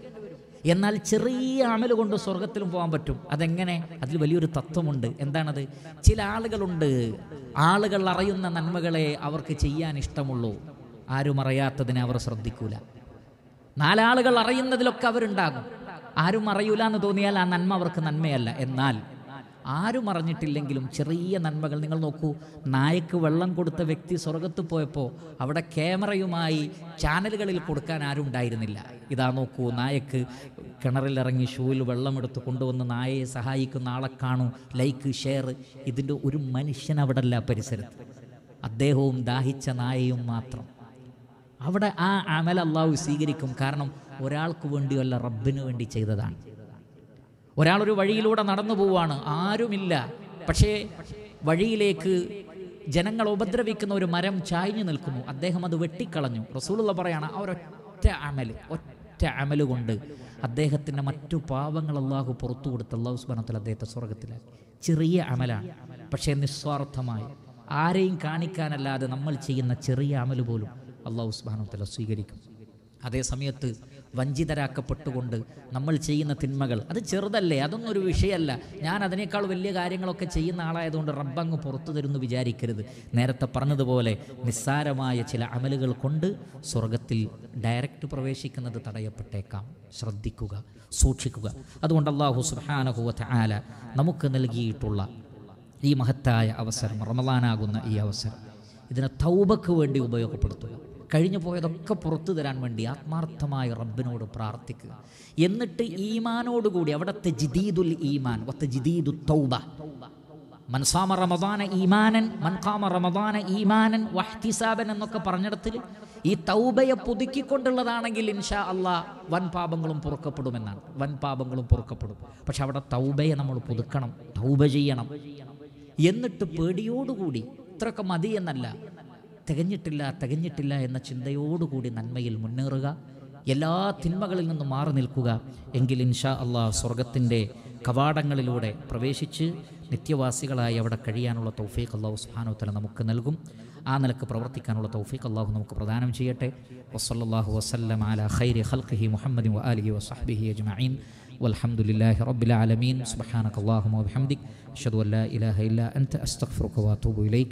എന്നാൽ ചെറിയ അമൽ കൊണ്ട് സ്വർഗത്തിലും പോകാൻ പറ്റും അതെങ്ങനെ അതിൽ വലിയൊരു തത്വമുണ്ട് എന്താണത് ചില ആളുകളുണ്ട് ആളുകൾ അറിയുന്ന നന്മകളെ അവർക്ക് ചെയ്യാൻ ഇഷ്ടമുള്ളൂ ആരും അറിയാത്തതിനെ അവർ ശ്രദ്ധിക്കൂല നാലാളുകൾ അറിയുന്നതിലൊക്കെ അവരുണ്ടാകും ആരും അറിയൂല എന്ന് തോന്നിയാൽ ആ നന്മ അവർക്ക് നന്മയല്ല എന്നാൽ ആരും അറിഞ്ഞിട്ടില്ലെങ്കിലും ചെറിയ നന്മകൾ നിങ്ങൾ നോക്കൂ നായക്ക് വെള്ളം കൊടുത്ത വ്യക്തി സ്വർഗത്ത് പോയപ്പോൾ അവിടെ ക്യാമറയുമായി ചാനലുകളിൽ കൊടുക്കാൻ ആരും ഉണ്ടായിരുന്നില്ല ഇതാ നോക്കൂ നായക്ക് കിണറിലിറങ്ങി ഷൂവിൽ വെള്ളമെടുത്ത് കൊണ്ടുവന്ന് നായയെ സഹായിക്കുന്ന ആളെ കാണൂ ലൈക്ക് ഷെയർ ഇതിൻ്റെ ഒരു മനുഷ്യൻ അവിടെ അല്ല പരിസരത്ത് അദ്ദേഹവും ദാഹിച്ച നായയും മാത്രം അവിടെ ആ അമൽ അള്ളാഹു സ്വീകരിക്കും കാരണം ഒരാൾക്ക് വേണ്ടിയല്ല റബ്ബിന് വേണ്ടി ചെയ്തതാണ് ഒരാളൊരു വഴിയിലൂടെ നടന്നു പോവാണ് ആരുമില്ല പക്ഷേ വഴിയിലേക്ക് ജനങ്ങൾ ഉപദ്രവിക്കുന്ന ഒരു മരം ചായ്ഞ്ഞു നിൽക്കുന്നു അദ്ദേഹം അത് വെട്ടിക്കളഞ്ഞു റസൂലുള്ള പറയാണ് ആ ഒരൊറ്റ അമൽ ഒറ്റ അമൽ കൊണ്ട് അദ്ദേഹത്തിൻ്റെ മറ്റു പാവങ്ങൾ അള്ളാഹു പുറത്തു കൊടുത്ത് അള്ളാഹു സ്മരണത്തിൽ അദ്ദേഹത്തെ സ്വർഗത്തിൽ ചെറിയ അമലാണ് പക്ഷേ നിസ്വാർത്ഥമായി ആരെയും കാണിക്കാനല്ലാതെ നമ്മൾ ചെയ്യുന്ന ചെറിയ അമൽ പോലും അള്ളാഹു സ്ബാനുത്തല സ്വീകരിക്കും അതേ സമയത്ത് വഞ്ചിതരാക്കപ്പെട്ടുകൊണ്ട് നമ്മൾ ചെയ്യുന്ന തിന്മകൾ അത് ചെറുതല്ലേ അതൊന്നും ഒരു വിഷയമല്ല ഞാൻ അതിനേക്കാൾ വലിയ കാര്യങ്ങളൊക്കെ ചെയ്യുന്ന ആളായതുകൊണ്ട് റബ്ബങ്ങ് പുറത്തു തരുന്നു വിചാരിക്കരുത് നേരത്തെ പറഞ്ഞതുപോലെ നിസ്സാരമായ ചില അമലുകൾ കൊണ്ട് സ്വർഗത്തിൽ ഡയറക്റ്റ് പ്രവേശിക്കുന്നത് തടയപ്പെട്ടേക്കാം ശ്രദ്ധിക്കുക സൂക്ഷിക്കുക അതുകൊണ്ട് അള്ളാഹു സുഹാനഹുവ ആല നമുക്ക് നൽകിയിട്ടുള്ള ഈ മഹത്തായ അവസരം റമദാനാകുന്ന ഈ അവസരം ഇതിനെ തൗബക്ക് വേണ്ടി ഉപയോഗപ്പെടുത്തുക കഴിഞ്ഞു പോയതൊക്കെ പുറത്തു തരാൻ വേണ്ടി ആത്മാർത്ഥമായി റബ്ബിനോട് പ്രാർത്ഥിക്കുക എന്നിട്ട് ഈമാനോടുകൂടി അവിടത്തെ ജിദീദുൽ ഈമാൻ ഒത്ത ജിദീദു തൗബ മൻസാമ റമദാന ഈമാനൻ മൻകാമ റമദാന ഈമാനൻ വഹ്തിസാബൻ എന്നൊക്കെ പറഞ്ഞിടത്തിൽ ഈ തൗബയെ പുതുക്കിക്കൊണ്ടുള്ളതാണെങ്കിൽ ഇൻഷാ അള്ളാ വൻ പാപങ്ങളും പൊറുക്കപ്പെടുമെന്നാണ് വൻ പാപങ്ങളും പൊറുക്കപ്പെടും പക്ഷെ അവിടെ തൗബയെ നമ്മൾ പുതുക്കണം തൗബ ചെയ്യണം എന്നിട്ട് പേടിയോടുകൂടി ഇത്രയൊക്കെ മതി എന്നല്ല തികഞ്ഞിട്ടില്ല തികഞ്ഞിട്ടില്ല എന്ന ചിന്തയോടുകൂടി നന്മയിൽ മുന്നേറുക എല്ലാ തിന്മകളിൽ നിന്നും മാറി നിൽക്കുക എങ്കിൽ ഇൻഷാ അള്ളാഹ് സ്വർഗത്തിൻ്റെ കവാടങ്ങളിലൂടെ പ്രവേശിച്ച് നിത്യവാസികളായി അവിടെ കഴിയാനുള്ള തൗഫീഖ് അള്ളാഹു സുഹാനോത്തല നമുക്ക് നൽകും ആ നിലക്ക് പ്രവർത്തിക്കാനുള്ള തൗഫീഖ് അള്ളാഹു നമുക്ക് പ്രദാനം ചെയ്യട്ടെ വസ്ലാഹു വസ്ലം അല ഖൈരി ഹൽഹി മുഹമ്മദ് അലി വസഹബിഹി അജ്മീൻ والحمدلله رب العالمين سبحانك اللهم وبحمدك اشهد ان لا اله الا انت استغفرك واتوب اليك